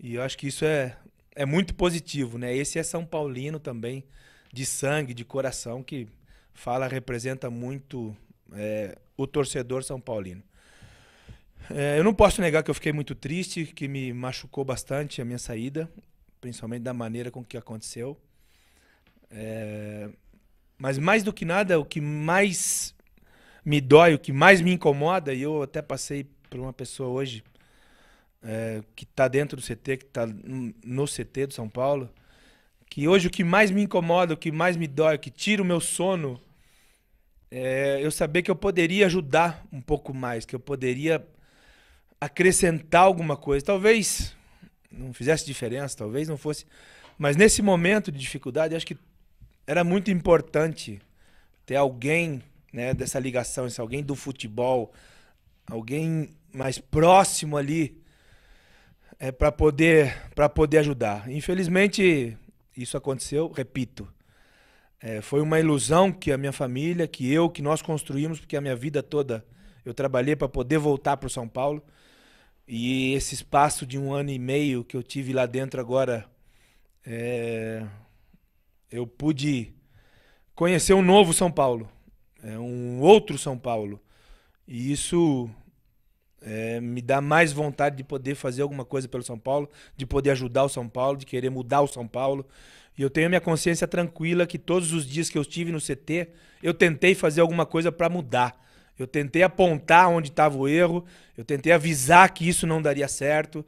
E eu acho que isso é, é muito positivo, né? Esse é São Paulino também, de sangue, de coração, que fala, representa muito é, o torcedor São Paulino. É, eu não posso negar que eu fiquei muito triste, que me machucou bastante a minha saída, principalmente da maneira com que aconteceu. É, mas mais do que nada, o que mais me dói, o que mais me incomoda, e eu até passei para uma pessoa hoje é, que está dentro do CT, que está no CT do São Paulo, que hoje o que mais me incomoda, o que mais me dói, o que tira o meu sono, é eu saber que eu poderia ajudar um pouco mais, que eu poderia acrescentar alguma coisa. Talvez não fizesse diferença, talvez não fosse. Mas nesse momento de dificuldade, acho que era muito importante ter alguém né, dessa ligação, esse alguém do futebol, alguém mais próximo ali é, para poder para poder ajudar. Infelizmente isso aconteceu, repito. É, foi uma ilusão que a minha família, que eu, que nós construímos, porque a minha vida toda eu trabalhei para poder voltar para o São Paulo. E esse espaço de um ano e meio que eu tive lá dentro agora, é, eu pude conhecer um novo São Paulo, é, um outro São Paulo. E isso é, me dá mais vontade de poder fazer alguma coisa pelo São Paulo, de poder ajudar o São Paulo, de querer mudar o São Paulo. E eu tenho a minha consciência tranquila que todos os dias que eu estive no CT, eu tentei fazer alguma coisa para mudar. Eu tentei apontar onde estava o erro, eu tentei avisar que isso não daria certo.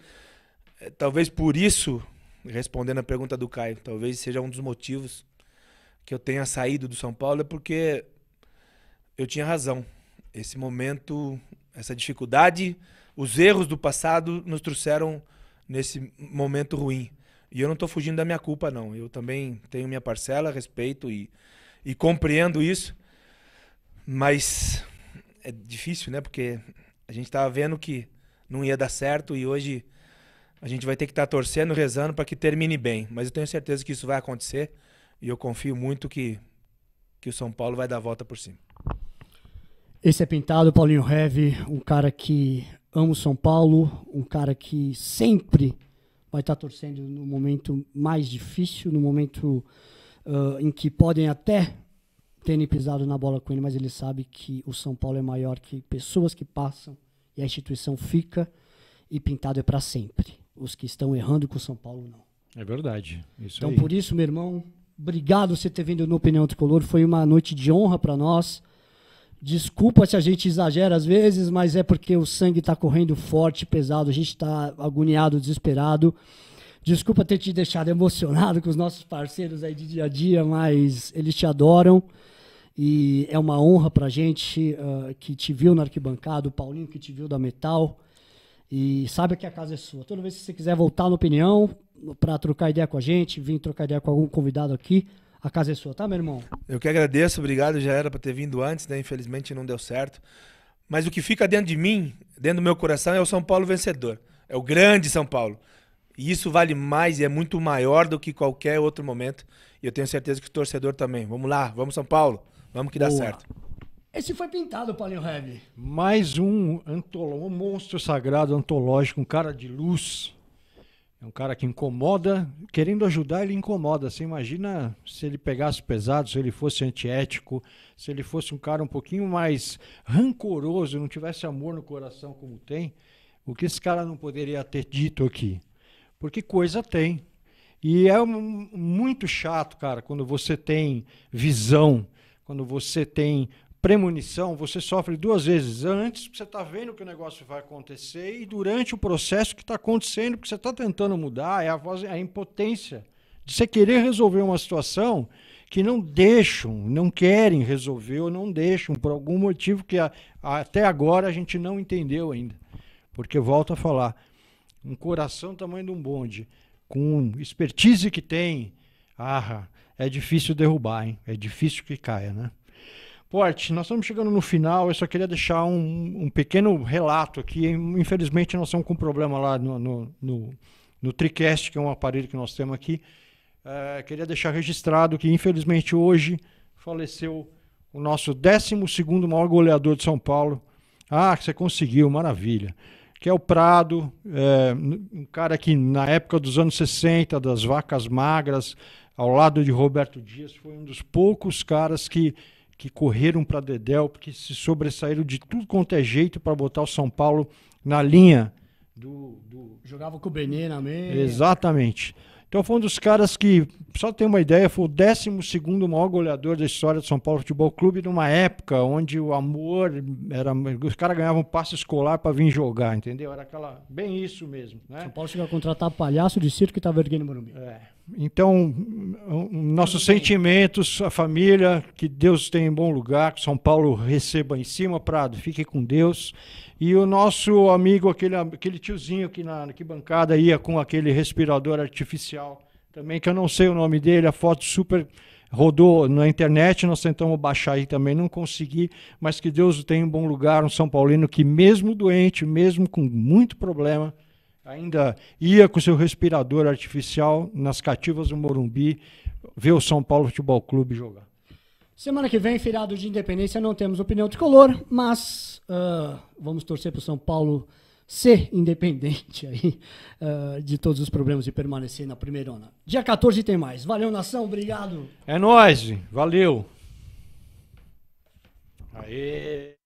É, talvez por isso, respondendo a pergunta do Caio, talvez seja um dos motivos que eu tenha saído do São Paulo, é porque eu tinha razão esse momento, essa dificuldade, os erros do passado nos trouxeram nesse momento ruim. E eu não estou fugindo da minha culpa, não. Eu também tenho minha parcela, respeito e, e compreendo isso. Mas é difícil, né? Porque a gente estava vendo que não ia dar certo e hoje a gente vai ter que estar tá torcendo, rezando para que termine bem. Mas eu tenho certeza que isso vai acontecer e eu confio muito que, que o São Paulo vai dar a volta por cima. Esse é Pintado, Paulinho Heavy, um cara que ama o São Paulo, um cara que sempre vai estar tá torcendo no momento mais difícil, no momento uh, em que podem até terem pisado na bola com ele, mas ele sabe que o São Paulo é maior que pessoas que passam e a instituição fica e Pintado é para sempre. Os que estão errando com o São Paulo não. É verdade. então aí. por isso, meu irmão, obrigado você ter vindo no Opinião Tricolor. Foi uma noite de honra para nós. Desculpa se a gente exagera às vezes, mas é porque o sangue está correndo forte, pesado, a gente está agoniado, desesperado. Desculpa ter te deixado emocionado com os nossos parceiros aí de dia a dia, mas eles te adoram e é uma honra para a gente uh, que te viu na arquibancada, o Paulinho que te viu da Metal e sabe que a casa é sua. Toda vez que você quiser voltar na opinião para trocar ideia com a gente, vir trocar ideia com algum convidado aqui, a casa é sua, tá, meu irmão? Eu que agradeço, obrigado. Já era para ter vindo antes, né? Infelizmente não deu certo. Mas o que fica dentro de mim, dentro do meu coração, é o São Paulo vencedor. É o grande São Paulo. E isso vale mais e é muito maior do que qualquer outro momento. E eu tenho certeza que o torcedor também. Vamos lá, vamos São Paulo. Vamos que Boa. dá certo. Esse foi pintado, Paulinho Heavy. Mais um, um monstro sagrado, antológico, um cara de luz é um cara que incomoda, querendo ajudar, ele incomoda. Você imagina se ele pegasse pesado, se ele fosse antiético, se ele fosse um cara um pouquinho mais rancoroso, não tivesse amor no coração como tem, o que esse cara não poderia ter dito aqui? Porque coisa tem. E é um, muito chato, cara, quando você tem visão, quando você tem premonição, você sofre duas vezes. Antes, porque você está vendo que o negócio vai acontecer, e durante o processo que está acontecendo, porque você está tentando mudar, é a, voz, é a impotência de você querer resolver uma situação que não deixam, não querem resolver ou não deixam, por algum motivo que a, a, até agora a gente não entendeu ainda. Porque, volto a falar, um coração tamanho de um bonde, com expertise que tem, ah, é difícil derrubar, hein? é difícil que caia, né? Porte, nós estamos chegando no final, eu só queria deixar um, um pequeno relato aqui. Infelizmente, nós estamos com um problema lá no, no, no, no TriCast, que é um aparelho que nós temos aqui. Uh, queria deixar registrado que, infelizmente, hoje faleceu o nosso 12 maior goleador de São Paulo. Ah, você conseguiu, maravilha. Que é o Prado, é, um cara que na época dos anos 60, das vacas magras, ao lado de Roberto Dias, foi um dos poucos caras que que correram para Dedéu, porque se sobressaíram de tudo quanto é jeito para botar o São Paulo na linha do. do... Jogava com o Benê na meia. Exatamente. Então foi um dos caras que, só tem uma ideia, foi o 12 maior goleador da história do São Paulo Futebol Clube, numa época onde o amor era. Os caras ganhavam passe escolar para vir jogar, entendeu? Era aquela. Bem isso mesmo. Né? São Paulo chegou a contratar palhaço de circo que estava tá erguendo o Morumbi. É. Então, nossos sentimentos, a família, que Deus tenha em bom lugar, que São Paulo receba em cima, Prado, fique com Deus. E o nosso amigo, aquele, aquele tiozinho que na que bancada ia com aquele respirador artificial, também que eu não sei o nome dele, a foto super rodou na internet, nós tentamos baixar aí também, não consegui, mas que Deus tenha em bom lugar, um São Paulino que mesmo doente, mesmo com muito problema, ainda ia com seu respirador artificial nas cativas do Morumbi ver o São Paulo Futebol Clube jogar. Semana que vem, feriado de independência, não temos opinião tricolor, mas uh, vamos torcer para o São Paulo ser independente aí uh, de todos os problemas e permanecer na primeira onda. Dia 14 tem mais. Valeu, nação. Obrigado. É nóis. Valeu. Aê.